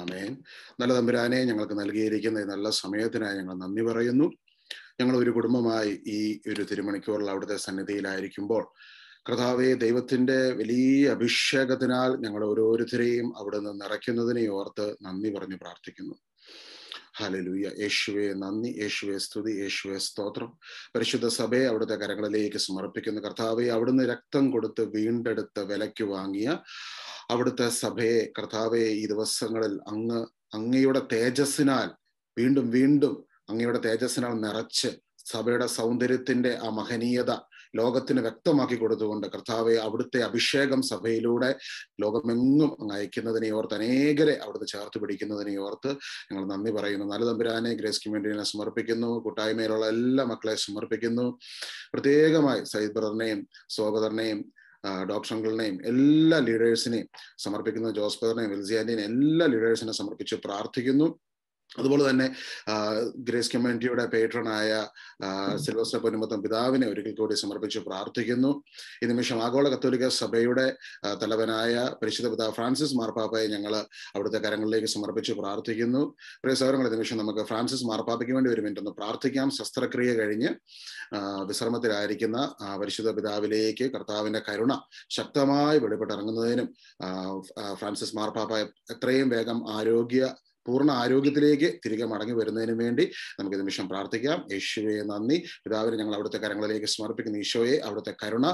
ആമേൻ നല്ല തമ്പുരാനെ ഞങ്ങൾക്ക് നൽകിയിരിക്കുന്ന ഈ നല്ല സമയത്തിനായി ഞങ്ങൾ നന്ദി പറയുന്നു ഞങ്ങൾ ഒരു കുടുംബമായി ഈ ഒരു തിരുമണിക്കൂറിൽ അവിടുത്തെ സന്നിധിയിലായിരിക്കുമ്പോൾ കർത്താവെ ദൈവത്തിന്റെ വലിയ അഭിഷേകത്തിനാൽ ഞങ്ങൾ ഓരോരുത്തരെയും അവിടെ നിന്ന് നിറയ്ക്കുന്നതിനെ ഓർത്ത് നന്ദി പറഞ്ഞു പ്രാർത്ഥിക്കുന്നു ഹലലൂയ യേശുവെ നന്ദി യേശുവെ സ്തുതി യേശുവെ സ്തോത്രം പരിശുദ്ധ സഭയെ അവിടുത്തെ കരങ്ങളിലേക്ക് സമർപ്പിക്കുന്നു കർത്താവെ അവിടുന്ന് രക്തം കൊടുത്ത് വീണ്ടെടുത്ത് വിലയ്ക്ക് വാങ്ങിയ അവിടുത്തെ സഭയെ കർത്താവെ ഈ ദിവസങ്ങളിൽ അങ്ങ് അങ്ങയുടെ തേജസ്സിനാൽ വീണ്ടും വീണ്ടും അങ്ങയുടെ തേജസ്സിനാൽ നിറച്ച് സഭയുടെ സൗന്ദര്യത്തിന്റെ ആ മഹനീയത ലോകത്തിന് വ്യക്തമാക്കി കൊടുത്തുകൊണ്ട് കർത്താവെ അവിടുത്തെ അഭിഷേകം സഭയിലൂടെ ലോകമെങ്ങും അങ്ങ് അയക്കുന്നതിനെ ഓർത്ത് അനേകരെ അവിടുത്തെ ചേർത്ത് പിടിക്കുന്നതിനെ ഓർത്ത് ഞങ്ങൾ നന്ദി പറയുന്നു നല്ല തമ്പുരാനെ ഗ്രേസ് കമ്മ്യൂണിറ്റിനെ സമർപ്പിക്കുന്നു കൂട്ടായ്മയിലുള്ള എല്ലാ മക്കളെ സമർപ്പിക്കുന്നു പ്രത്യേകമായി സയ്യിദ് ബ്രദറിനെയും സോബദറിനെയും ഡോക്ടർ അങ്കിളിനെയും എല്ലാ ലീഡേഴ്സിനെയും സമർപ്പിക്കുന്ന ജോസ്ഫറിനെയും എൽസിയാന്റെയും എല്ലാ ലീഡേഴ്സിനെ സമർപ്പിച്ച് പ്രാർത്ഥിക്കുന്നു അതുപോലെ തന്നെ ഗ്രേസ് കമ്മ്യൂണിറ്റിയുടെ പേട്രണായ സിൽവസ്റ്റർ പൊന്നുമത്തം പിതാവിനെ ഒരിക്കൽ കൂടി സമർപ്പിച്ച് പ്രാർത്ഥിക്കുന്നു ഈ നിമിഷം ആഗോള കത്തോലിക്ക സഭയുടെ തലവനായ പരിശുദ്ധ പിതാവ് ഫ്രാൻസിസ് മാർപ്പാപ്പയെ ഞങ്ങൾ അവിടുത്തെ കരങ്ങളിലേക്ക് സമർപ്പിച്ച് പ്രാർത്ഥിക്കുന്നു പ്രിയ ഈ നിമിഷം നമുക്ക് ഫ്രാൻസിസ് മാർപ്പാപ്പയ്ക്ക് വേണ്ടി ഒരു മിനിറ്റ് ഒന്ന് പ്രാർത്ഥിക്കാം ശസ്ത്രക്രിയ കഴിഞ്ഞ് വിശ്രമത്തിലായിരിക്കുന്ന പരിശുദ്ധ പിതാവിലേക്ക് കർത്താവിന്റെ കരുണ ശക്തമായി വെളിപ്പെട്ടിറങ്ങുന്നതിനും ഫ്രാൻസിസ് മാർപ്പാപ്പ എത്രയും വേഗം ആരോഗ്യ പൂർണ്ണ ആരോഗ്യത്തിലേക്ക് തിരികെ മടങ്ങി വരുന്നതിന് വേണ്ടി നമുക്ക് നിമിഷം പ്രാർത്ഥിക്കാം യേശുവെ നന്ദി പിതാവിന് ഞങ്ങൾ അവിടുത്തെ കരങ്ങളിലേക്ക് സമർപ്പിക്കുന്ന ഈശോയെ അവിടുത്തെ കരുണ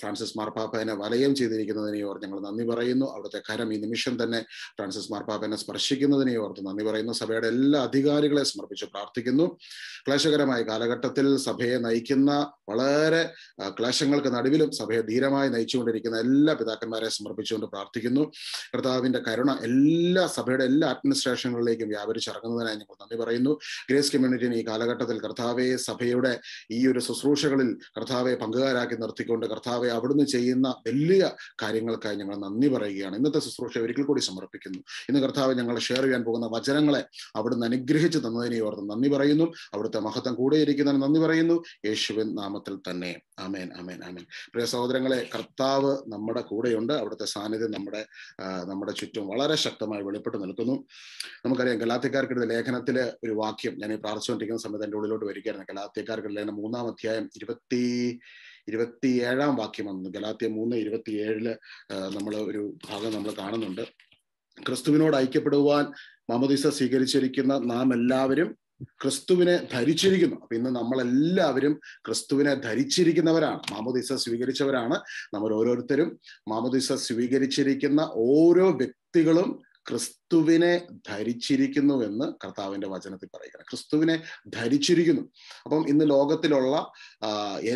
ഫ്രാൻസിസ് മാർപ്പാപ്പനെ വലയം ചെയ്തിരിക്കുന്നതിനെ ഞങ്ങൾ നന്ദി പറയുന്നു അവിടുത്തെ കരം ഈ നിമിഷം തന്നെ ഫ്രാൻസിസ് മാർപ്പാപ്പനെ സ്പർശിക്കുന്നതിനെ ഓർത്ത് നന്ദി പറയുന്നു സഭയുടെ എല്ലാ അധികാരികളെ സമർപ്പിച്ച് പ്രാർത്ഥിക്കുന്നു ക്ലേശകരമായ കാലഘട്ടത്തിൽ സഭയെ നയിക്കുന്ന വളരെ ക്ലേശങ്ങൾക്ക് നടുവിലും സഭയെ ധീരമായി നയിച്ചുകൊണ്ടിരിക്കുന്ന എല്ലാ പിതാക്കന്മാരെ സമർപ്പിച്ചുകൊണ്ട് പ്രാർത്ഥിക്കുന്നു കർത്താവിന്റെ കരുണ എല്ലാ സഭയുടെ എല്ലാ അഡ്മിനിസ്ട്രേഷനുകളിലേക്കും വ്യാപരിച്ചിറങ്ങുന്നതിനായി ഞങ്ങൾ നന്ദി പറയുന്നു ഗ്രേസ് കമ്മ്യൂണിറ്റിനെ ഈ കാലഘട്ടത്തിൽ കർത്താവെ സഭയുടെ ഈ ഒരു ശുശ്രൂഷകളിൽ കർത്താവെ പങ്കുകാരാക്കി നിർത്തിക്കൊണ്ട് കർത്താവെ അവിടുന്ന് ചെയ്യുന്ന വലിയ കാര്യങ്ങൾക്കായി ഞങ്ങൾ നന്ദി പറയുകയാണ് ഇന്നത്തെ ശുശ്രൂഷ ഒരിക്കൽ കൂടി സമർപ്പിക്കുന്നു ഇന്ന് കർത്താവ് ഞങ്ങൾ ഷെയർ ചെയ്യാൻ പോകുന്ന വചനങ്ങളെ അവിടുന്ന് അനുഗ്രഹിച്ച് തന്നതിനെ ഓർത്ത് നന്ദി പറയുന്നു അവിടുത്തെ മഹത്വം കൂടെയിരിക്കുന്നതിന് നന്ദി പറയുന്നു യേശുവിൻ നാമത്തിൽ തന്നെ അമേൻ അമേൻ അമേൻ പ്രിയ സഹോദരങ്ങളെ കർത്താവ് നമ്മുടെ കൂടെയുണ്ട് അവിടുത്തെ സാന്നിധ്യം നമ്മുടെ നമ്മുടെ ചുറ്റും വളരെ ശക്തമായി വെളിപ്പെട്ട് നിൽക്കുന്നു നമുക്കറിയാം ഗലാത്യക്കാർക്കെടുത്ത ലേഖനത്തിലെ ഒരു വാക്യം ഞാൻ ഈ പ്രാർത്ഥിച്ചുകൊണ്ടിരിക്കുന്ന സമയത്ത് എൻ്റെ ഉള്ളിലോട്ട് വരികയായിരുന്നു ഗലാത്യക്കാർക്കെടുത്ത ലേഖന മൂന്നാം അധ്യായം ഇരുപത്തി ഏഴാം വാക്യം വന്നു ഗലാത്യ മൂന്ന് ഏഴില് നമ്മൾ ഒരു ഭാഗം നമ്മൾ കാണുന്നുണ്ട് ക്രിസ്തുവിനോട് ഐക്യപ്പെടുവാൻ മമദീസ സ്വീകരിച്ചിരിക്കുന്ന നാം എല്ലാവരും ക്രിസ്തുവിനെ ധരിച്ചിരിക്കുന്നു അപ്പൊ ഇന്ന് നമ്മളെല്ലാവരും ക്രിസ്തുവിനെ ധരിച്ചിരിക്കുന്നവരാണ് മാമോദിസ സ്വീകരിച്ചവരാണ് നമ്മൾ ഓരോരുത്തരും മാമോദിസ സ്വീകരിച്ചിരിക്കുന്ന ഓരോ വ്യക്തികളും ക്രിസ്തുവിനെ ധരിച്ചിരിക്കുന്നു എന്ന് കർത്താവിൻ്റെ വചനത്തിൽ പറയുകയാണ് ക്രിസ്തുവിനെ ധരിച്ചിരിക്കുന്നു അപ്പം ഇന്ന് ലോകത്തിലുള്ള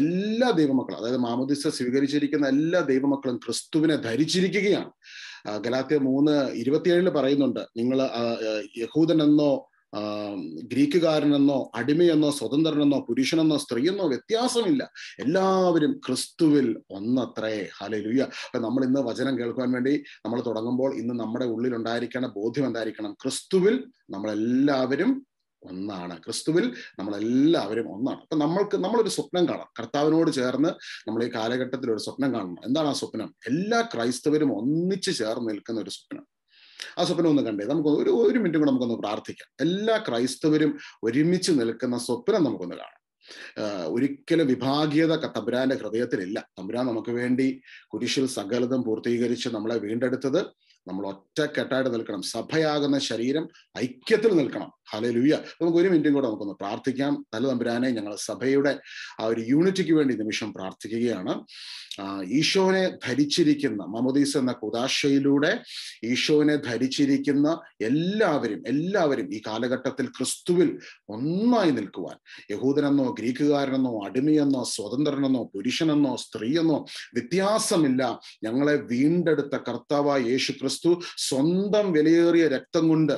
എല്ലാ ദൈവമക്കളും അതായത് മാമുദിസ സ്വീകരിച്ചിരിക്കുന്ന എല്ലാ ദൈവമക്കളും ക്രിസ്തുവിനെ ധരിച്ചിരിക്കുകയാണ് ഗലാത്യ മൂന്ന് ഇരുപത്തിയേഴില് പറയുന്നുണ്ട് നിങ്ങൾ യഹൂദനെന്നോ ഗ്രീക്കുകാരനെന്നോ അടിമയെന്നോ സ്വതന്ത്രനെന്നോ പുരുഷനെന്നോ സ്ത്രീയെന്നോ വ്യത്യാസമില്ല എല്ലാവരും ക്രിസ്തുവിൽ ഒന്നത്രേ ഹലലുയ്യ അപ്പൊ നമ്മൾ ഇന്ന് വചനം കേൾക്കാൻ വേണ്ടി നമ്മൾ തുടങ്ങുമ്പോൾ ഇന്ന് നമ്മുടെ ഉള്ളിൽ ഉണ്ടായിരിക്കേണ്ട ബോധ്യം എന്തായിരിക്കണം ക്രിസ്തുവിൽ നമ്മളെല്ലാവരും ഒന്നാണ് ക്രിസ്തുവിൽ നമ്മളെല്ലാവരും ഒന്നാണ് അപ്പൊ നമ്മൾക്ക് നമ്മളൊരു സ്വപ്നം കാണാം കർത്താവിനോട് ചേർന്ന് നമ്മൾ ഈ കാലഘട്ടത്തിൽ ഒരു സ്വപ്നം കാണണം എന്താണ് ആ സ്വപ്നം എല്ലാ ക്രൈസ്തവരും ഒന്നിച്ച് ചേർന്ന് നിൽക്കുന്ന ഒരു സ്വപ്നം ആ സ്വപ്നം ഒന്ന് കണ്ടേ നമുക്ക് ഒരു ഒരു മിനിറ്റ് കൂടെ നമുക്കൊന്ന് പ്രാർത്ഥിക്കാം എല്ലാ ക്രൈസ്തവരും ഒരുമിച്ച് നിൽക്കുന്ന സ്വപ്നം നമുക്കൊന്ന് കാണാം ഒരിക്കലും വിഭാഗീയത തമ്പുരാന്റെ ഹൃദയത്തിലില്ല തമ്പുരാൻ നമുക്ക് വേണ്ടി കുരിശിൽ സകലതും പൂർത്തീകരിച്ച് നമ്മളെ വീണ്ടെടുത്തത് നമ്മൾ ഒറ്റക്കെട്ടായിട്ട് നിൽക്കണം സഭയാകുന്ന ശരീരം ഐക്യത്തിൽ നിൽക്കണം ഹലേ ലൂയ നമുക്ക് ഒരു മിനിറ്റും കൂടെ നമുക്കൊന്ന് പ്രാർത്ഥിക്കാം നല്ല തമ്പുരാനെ ഞങ്ങൾ സഭയുടെ ആ ഒരു യൂണിറ്റിക്ക് വേണ്ടി നിമിഷം പ്രാർത്ഥിക്കുകയാണ് ഈശോനെ ധരിച്ചിരിക്കുന്ന മമദീസ് എന്ന കുതാശയിലൂടെ ഈശോനെ ധരിച്ചിരിക്കുന്ന എല്ലാവരും എല്ലാവരും ഈ കാലഘട്ടത്തിൽ ക്രിസ്തുവിൽ ഒന്നായി നിൽക്കുവാൻ യഹൂദനെന്നോ ഗ്രീക്കുകാരനെന്നോ അടിമയെന്നോ സ്വതന്ത്രനെന്നോ പുരുഷനെന്നോ സ്ത്രീയെന്നോ വ്യത്യാസമില്ല ഞങ്ങളെ വീണ്ടെടുത്ത കർത്താവായ യേശു ക്രിസ്തു ക്രിസ്തു സ്വന്തം വിലയേറിയ രക്തം കൊണ്ട്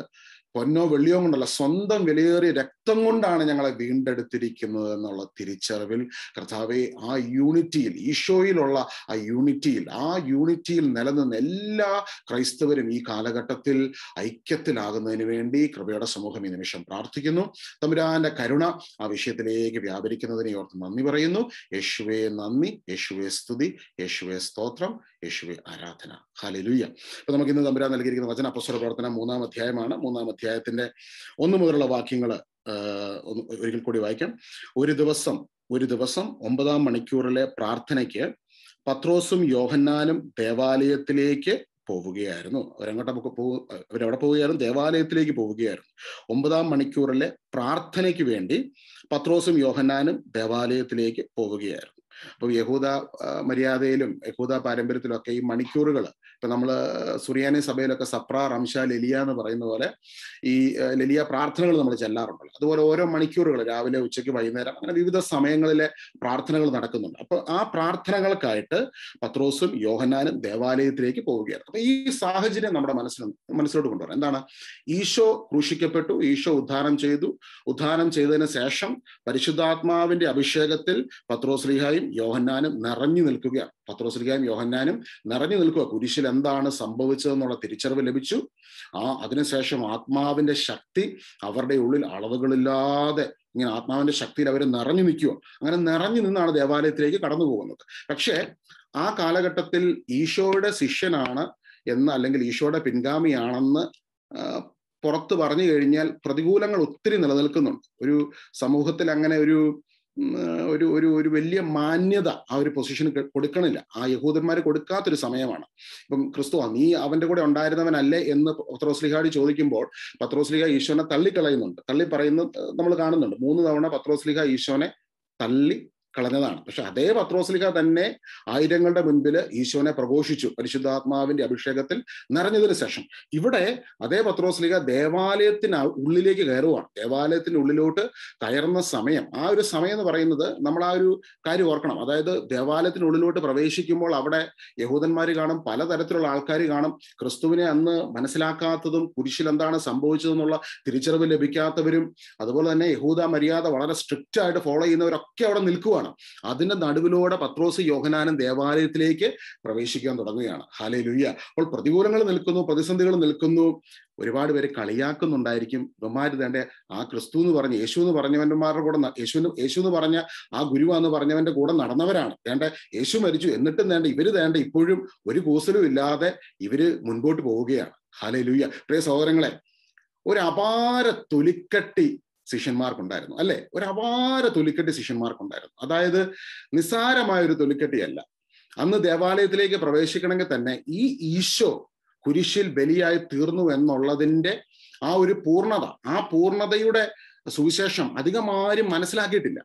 പൊന്നോ വെള്ളിയോ കൊണ്ടല്ല സ്വന്തം വിലയേറിയ രക്തം കൊണ്ടാണ് ഞങ്ങളെ വീണ്ടെടുത്തിരിക്കുന്നത് എന്നുള്ള തിരിച്ചറിവിൽ കർത്താവെ ആ യൂണിറ്റിയിൽ ഈശോയിലുള്ള ആ യൂണിറ്റിയിൽ ആ യൂണിറ്റിയിൽ നിലനിന്ന് എല്ലാ ക്രൈസ്തവരും ഈ കാലഘട്ടത്തിൽ ഐക്യത്തിലാകുന്നതിന് വേണ്ടി കൃപയുടെ സമൂഹം ഈ നിമിഷം പ്രാർത്ഥിക്കുന്നു തമ്പുരാന്റെ കരുണ ആ വിഷയത്തിലേക്ക് വ്യാപരിക്കുന്നതിനെ ഓർത്ത് നന്ദി പറയുന്നു യേശുവെ നന്ദി യേശുവെ സ്തുതി യേശുവെ സ്തോത്രം യേശുവെ ആരാധന ഹാലലൂയ്യ അപ്പൊ നമുക്ക് ഇന്ന് തമ്പുരാൻ നൽകിയിരിക്കുന്ന വചന അപ്പസ്വര പ്രവർത്തന മൂന്നാം അധ്യായമാണ് മൂന്നാം അധ്യായത്തിന്റെ ഒന്ന് മുതലുള്ള വാക്യങ്ങൾ ഒരിക്കൽ കൂടി വായിക്കാം ഒരു ദിവസം ഒരു ദിവസം ഒമ്പതാം മണിക്കൂറിലെ പ്രാർത്ഥനയ്ക്ക് പത്രോസും യോഹന്നാനും ദേവാലയത്തിലേക്ക് പോവുകയായിരുന്നു അവരങ്ങോട്ട് അവരവിടെ പോവുകയായിരുന്നു ദേവാലയത്തിലേക്ക് പോവുകയായിരുന്നു ഒമ്പതാം മണിക്കൂറിലെ പ്രാർത്ഥനയ്ക്ക് വേണ്ടി പത്രോസും യോഹന്നാനും ദേവാലയത്തിലേക്ക് പോവുകയായിരുന്നു അപ്പോൾ യഹൂദ മര്യാദയിലും യഹൂദ പാരമ്പര്യത്തിലും ഒക്കെ ഈ മണിക്കൂറുകൾ ഇപ്പൊ നമ്മൾ സുറിയാനി സഭയിലൊക്കെ സപ്ര റംഷ ലലിയ എന്ന് പറയുന്ന പോലെ ഈ ലലിയ പ്രാർത്ഥനകൾ നമ്മൾ ചെല്ലാറുണ്ടല്ലോ അതുപോലെ ഓരോ മണിക്കൂറുകൾ രാവിലെ ഉച്ചയ്ക്ക് വൈകുന്നേരം അങ്ങനെ വിവിധ സമയങ്ങളിലെ പ്രാർത്ഥനകൾ നടക്കുന്നുണ്ട് അപ്പൊ ആ പ്രാർത്ഥനകൾക്കായിട്ട് പത്രോസും യോഹന്നാനും ദേവാലയത്തിലേക്ക് പോവുകയാണ് അപ്പൊ ഈ സാഹചര്യം നമ്മുടെ മനസ്സിൽ മനസ്സിലോട്ട് കൊണ്ടുവരാം എന്താണ് ഈശോ ക്രൂശിക്കപ്പെട്ടു ഈശോ ഉദ്ധാനം ചെയ്തു ഉദ്ധാനം ചെയ്തതിന് ശേഷം പരിശുദ്ധാത്മാവിന്റെ അഭിഷേകത്തിൽ പത്രോസ്ലിഹായും യോഹന്നാനും നിറഞ്ഞു നിൽക്കുകയാണ് പത്രോസ്ലിഹായും യോഹന്നാനും നിറഞ്ഞു നിൽക്കുക കുരിശിൽ എന്താണ് സംഭവിച്ചതെന്നുള്ള തിരിച്ചറിവ് ലഭിച്ചു ആ അതിനുശേഷം ആത്മാവിന്റെ ശക്തി അവരുടെ ഉള്ളിൽ അളവുകളില്ലാതെ ഇങ്ങനെ ആത്മാവിന്റെ ശക്തിയിൽ അവർ നിറഞ്ഞു നിൽക്കുക അങ്ങനെ നിറഞ്ഞു നിന്നാണ് ദേവാലയത്തിലേക്ക് കടന്നു പോകുന്നത് പക്ഷേ ആ കാലഘട്ടത്തിൽ ഈശോയുടെ ശിഷ്യനാണ് എന്ന് അല്ലെങ്കിൽ ഈശോയുടെ പിൻഗാമിയാണെന്ന് പുറത്ത് പറഞ്ഞു കഴിഞ്ഞാൽ പ്രതികൂലങ്ങൾ ഒത്തിരി നിലനിൽക്കുന്നുണ്ട് ഒരു സമൂഹത്തിൽ അങ്ങനെ ഒരു ഒരു ഒരു ഒരു വലിയ മാന്യത ആ ഒരു പൊസിഷന് കൊടുക്കണില്ല ആ യഹൂദന്മാർ കൊടുക്കാത്തൊരു സമയമാണ് ഇപ്പം ക്രിസ്തു നീ അവന്റെ കൂടെ ഉണ്ടായിരുന്നവനല്ലേ എന്ന് പത്രോസ്ലിഹാടി ചോദിക്കുമ്പോൾ പത്രോസ്ലിഹ ഈശോനെ തള്ളിക്കളയുന്നുണ്ട് തള്ളി പറയുന്നത് നമ്മൾ കാണുന്നുണ്ട് മൂന്ന് തവണ പത്രോസ്ലിഹ ഈശോനെ തള്ളി കളഞ്ഞതാണ് പക്ഷെ അതേ പത്രോസ്ലിഹ തന്നെ ആയിരങ്ങളുടെ മുൻപിൽ ഈശോനെ പ്രഘോഷിച്ചു പരിശുദ്ധാത്മാവിന്റെ അഭിഷേകത്തിൽ നിറഞ്ഞതിന് ശേഷം ഇവിടെ അതേ പത്രോസ്ലിഹ ദേവാലയത്തിന് ഉള്ളിലേക്ക് കയറുവാണ് ദേവാലയത്തിന് ഉള്ളിലോട്ട് കയറുന്ന സമയം ആ ഒരു സമയം എന്ന് പറയുന്നത് നമ്മൾ ആ ഒരു കാര്യം ഓർക്കണം അതായത് ദേവാലയത്തിന് ഉള്ളിലോട്ട് പ്രവേശിക്കുമ്പോൾ അവിടെ യഹൂദന്മാർ കാണും പലതരത്തിലുള്ള ആൾക്കാർ കാണും ക്രിസ്തുവിനെ അന്ന് മനസ്സിലാക്കാത്തതും കുരിശിൽ എന്താണ് സംഭവിച്ചതെന്നുള്ള തിരിച്ചറിവ് ലഭിക്കാത്തവരും അതുപോലെ തന്നെ യഹൂദ മര്യാദ വളരെ സ്ട്രിക്റ്റ് ആയിട്ട് ഫോളോ ചെയ്യുന്നവരൊക്കെ അവിടെ നിൽക്കുക പ്രവാഹമാണ് അതിന്റെ നടുവിലൂടെ പത്രോസ് യോഹനാനൻ ദേവാലയത്തിലേക്ക് പ്രവേശിക്കാൻ തുടങ്ങുകയാണ് ഹാലേ ലുയ്യ അപ്പോൾ പ്രതികൂലങ്ങൾ നിൽക്കുന്നു പ്രതിസന്ധികൾ നിൽക്കുന്നു ഒരുപാട് പേര് കളിയാക്കുന്നുണ്ടായിരിക്കും ഇവന്മാർ തേണ്ട ആ ക്രിസ്തു എന്ന് പറഞ്ഞ യേശു എന്ന് പറഞ്ഞവന്മാരുടെ കൂടെ യേശു യേശു എന്ന് പറഞ്ഞ ആ ഗുരുവാന്ന് പറഞ്ഞവന്റെ കൂടെ നടന്നവരാണ് തേണ്ട യേശു മരിച്ചു എന്നിട്ടും തേണ്ട ഇവര് തേണ്ട ഇപ്പോഴും ഒരു കൂസലും ഇല്ലാതെ ഇവര് മുൻപോട്ട് പോവുകയാണ് ഹാലേ ലുയ്യ പ്രിയ സഹോദരങ്ങളെ ഒരു അപാര തൊലിക്കട്ടി ശിഷ്യന്മാർക്കുണ്ടായിരുന്നു അല്ലെ ഒരു അപാര തൊലിക്കെട്ടി ശിഷ്യന്മാർക്കുണ്ടായിരുന്നു അതായത് നിസ്സാരമായ ഒരു തൊലിക്കെട്ടിയല്ല അന്ന് ദേവാലയത്തിലേക്ക് പ്രവേശിക്കണമെങ്കിൽ തന്നെ ഈ ഈശോ കുരിശിൽ ബലിയായി തീർന്നു എന്നുള്ളതിൻ്റെ ആ ഒരു പൂർണ്ണത ആ പൂർണ്ണതയുടെ സുവിശേഷം അധികം ആരും മനസ്സിലാക്കിയിട്ടില്ല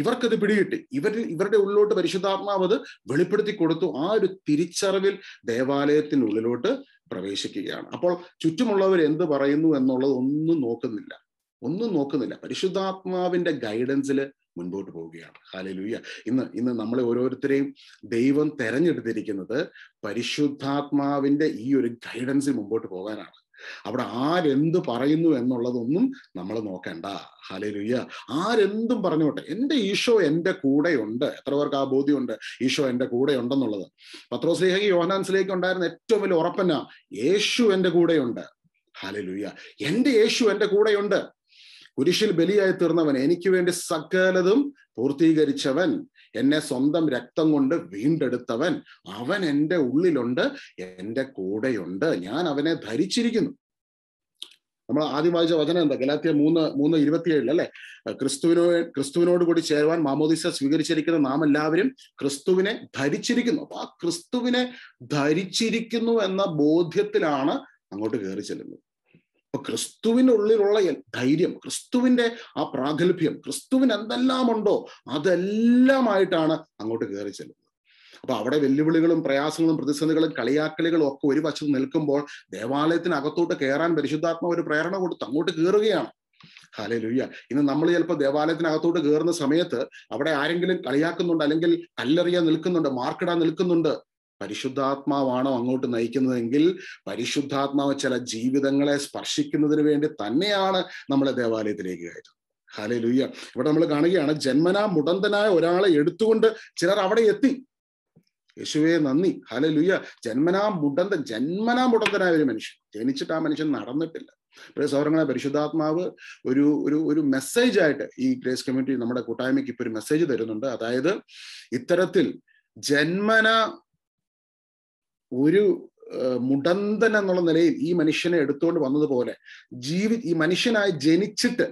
ഇവർക്കത് പിടികിട്ടി ഇവർ ഇവരുടെ ഉള്ളിലോട്ട് പരിശുദ്ധാത്മാവ് അത് വെളിപ്പെടുത്തി കൊടുത്തു ആ ഒരു തിരിച്ചറിവിൽ ദേവാലയത്തിനുള്ളിലോട്ട് പ്രവേശിക്കുകയാണ് അപ്പോൾ ചുറ്റുമുള്ളവർ എന്ത് പറയുന്നു എന്നുള്ളത് ഒന്നും നോക്കുന്നില്ല ഒന്നും നോക്കുന്നില്ല പരിശുദ്ധാത്മാവിന്റെ ഗൈഡൻസിൽ മുൻപോട്ട് പോവുകയാണ് ഹാലലൂയ്യ ഇന്ന് ഇന്ന് നമ്മളെ ഓരോരുത്തരെയും ദൈവം തെരഞ്ഞെടുത്തിരിക്കുന്നത് പരിശുദ്ധാത്മാവിന്റെ ഈ ഒരു ഗൈഡൻസിൽ മുമ്പോട്ട് പോകാനാണ് അവിടെ ആരെന്ത് പറയുന്നു എന്നുള്ളതൊന്നും നമ്മൾ നോക്കണ്ട ഹാലലൂയ്യ ആരെന്തും പറഞ്ഞോട്ടെ എൻ്റെ ഈശോ എൻ്റെ കൂടെയുണ്ട് എത്ര പേർക്ക് ആ ബോധ്യമുണ്ട് ഈശോ എൻ്റെ കൂടെയുണ്ടെന്നുള്ളത് പത്രോസ്ലേഹയ്ക്ക് യോഹനാൻസിലേക്ക് ഉണ്ടായിരുന്ന ഏറ്റവും വലിയ ഉറപ്പന്ന യേശു എൻ്റെ കൂടെയുണ്ട് ഹാലലൂയ്യ എൻ്റെ യേശു എൻ്റെ കൂടെയുണ്ട് കുരിശിൽ ബലിയായി തീർന്നവൻ എനിക്ക് വേണ്ടി സകലതും പൂർത്തീകരിച്ചവൻ എന്നെ സ്വന്തം രക്തം കൊണ്ട് വീണ്ടെടുത്തവൻ അവൻ എൻ്റെ ഉള്ളിലുണ്ട് എൻ്റെ കൂടെയുണ്ട് ഞാൻ അവനെ ധരിച്ചിരിക്കുന്നു നമ്മൾ ആദ്യം വായിച്ച വചനം എന്താ ഗലാത്തിയ മൂന്ന് മൂന്ന് ഇരുപത്തിയേഴിൽ അല്ലെ ക്രിസ്തുവിനോ ക്രിസ്തുവിനോട് കൂടി ചേരുവാൻ മാമോദിസ സ്വീകരിച്ചിരിക്കുന്ന നാം എല്ലാവരും ക്രിസ്തുവിനെ ധരിച്ചിരിക്കുന്നു അപ്പൊ ആ ക്രിസ്തുവിനെ ധരിച്ചിരിക്കുന്നു എന്ന ബോധ്യത്തിലാണ് അങ്ങോട്ട് കയറി ചെല്ലുന്നത് അപ്പൊ ക്രിസ്തുവിനുള്ളിലുള്ള ധൈര്യം ക്രിസ്തുവിന്റെ ആ പ്രാഗൽഭ്യം ക്രിസ്തുവിന് എന്തെല്ലാം ഉണ്ടോ അതെല്ലാമായിട്ടാണ് അങ്ങോട്ട് കയറി ചെല്ലുന്നത് അപ്പൊ അവിടെ വെല്ലുവിളികളും പ്രയാസങ്ങളും പ്രതിസന്ധികളും കളിയാക്കലുകളും ഒക്കെ ഒരു വശത്ത് നിൽക്കുമ്പോൾ ദേവാലയത്തിനകത്തോട്ട് കയറാൻ പരിശുദ്ധാത്മാവ് ഒരു പ്രേരണ കൊടുത്ത് അങ്ങോട്ട് കയറുകയാണ് ലുയ്യ ഇന്ന് നമ്മൾ ചിലപ്പോൾ ദേവാലയത്തിനകത്തോട്ട് കയറുന്ന സമയത്ത് അവിടെ ആരെങ്കിലും കളിയാക്കുന്നുണ്ട് അല്ലെങ്കിൽ കല്ലെറിയാൻ നിൽക്കുന്നുണ്ട് മാർക്കിടാൻ നിൽക്കുന്നുണ്ട് പരിശുദ്ധാത്മാവാണോ അങ്ങോട്ട് നയിക്കുന്നതെങ്കിൽ പരിശുദ്ധാത്മാവ് ചില ജീവിതങ്ങളെ സ്പർശിക്കുന്നതിന് വേണ്ടി തന്നെയാണ് നമ്മളെ ദേവാലയത്തിലേക്ക് കയറ്റുന്നത് ഹാലേ ലുയ്യ ഇവിടെ നമ്മൾ കാണുകയാണ് ജന്മനാ മുടന്തനായ ഒരാളെ എടുത്തുകൊണ്ട് ചിലർ അവിടെ എത്തി യേശുവേ നന്ദി ഹലെ ലുയ്യ ജന്മനാ മുടന്ത ജന്മനാ മുടന്തനായ ഒരു മനുഷ്യൻ ജനിച്ചിട്ട് ആ മനുഷ്യൻ നടന്നിട്ടില്ല സൗരങ്ങളെ പരിശുദ്ധാത്മാവ് ഒരു ഒരു ഒരു മെസ്സേജ് ആയിട്ട് ഈ ഗ്രേസ് കമ്മ്യൂണിറ്റി നമ്മുടെ കൂട്ടായ്മയ്ക്ക് ഇപ്പൊ ഒരു മെസ്സേജ് തരുന്നുണ്ട് അതായത് ഇത്തരത്തിൽ ജന്മന ഒരു മുടന്തൻ എന്നുള്ള നിലയിൽ ഈ മനുഷ്യനെ എടുത്തുകൊണ്ട് വന്നതുപോലെ ജീവി ഈ മനുഷ്യനായി ജനിച്ചിട്ട്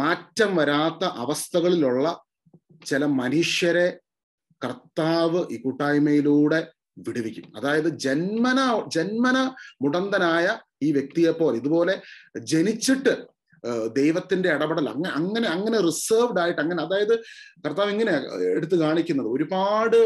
മാറ്റം വരാത്ത അവസ്ഥകളിലുള്ള ചില മനുഷ്യരെ കർത്താവ് ഈ കൂട്ടായ്മയിലൂടെ വിടുവിക്കും അതായത് ജന്മന ജന്മന മുടന്തനായ ഈ വ്യക്തിയെപ്പോൾ ഇതുപോലെ ജനിച്ചിട്ട് ദൈവത്തിന്റെ ഇടപെടൽ അങ്ങനെ അങ്ങനെ അങ്ങനെ റിസർവ്ഡ് ആയിട്ട് അങ്ങനെ അതായത് കർത്താവ് ഇങ്ങനെ എടുത്തു കാണിക്കുന്നത് ഒരുപാട്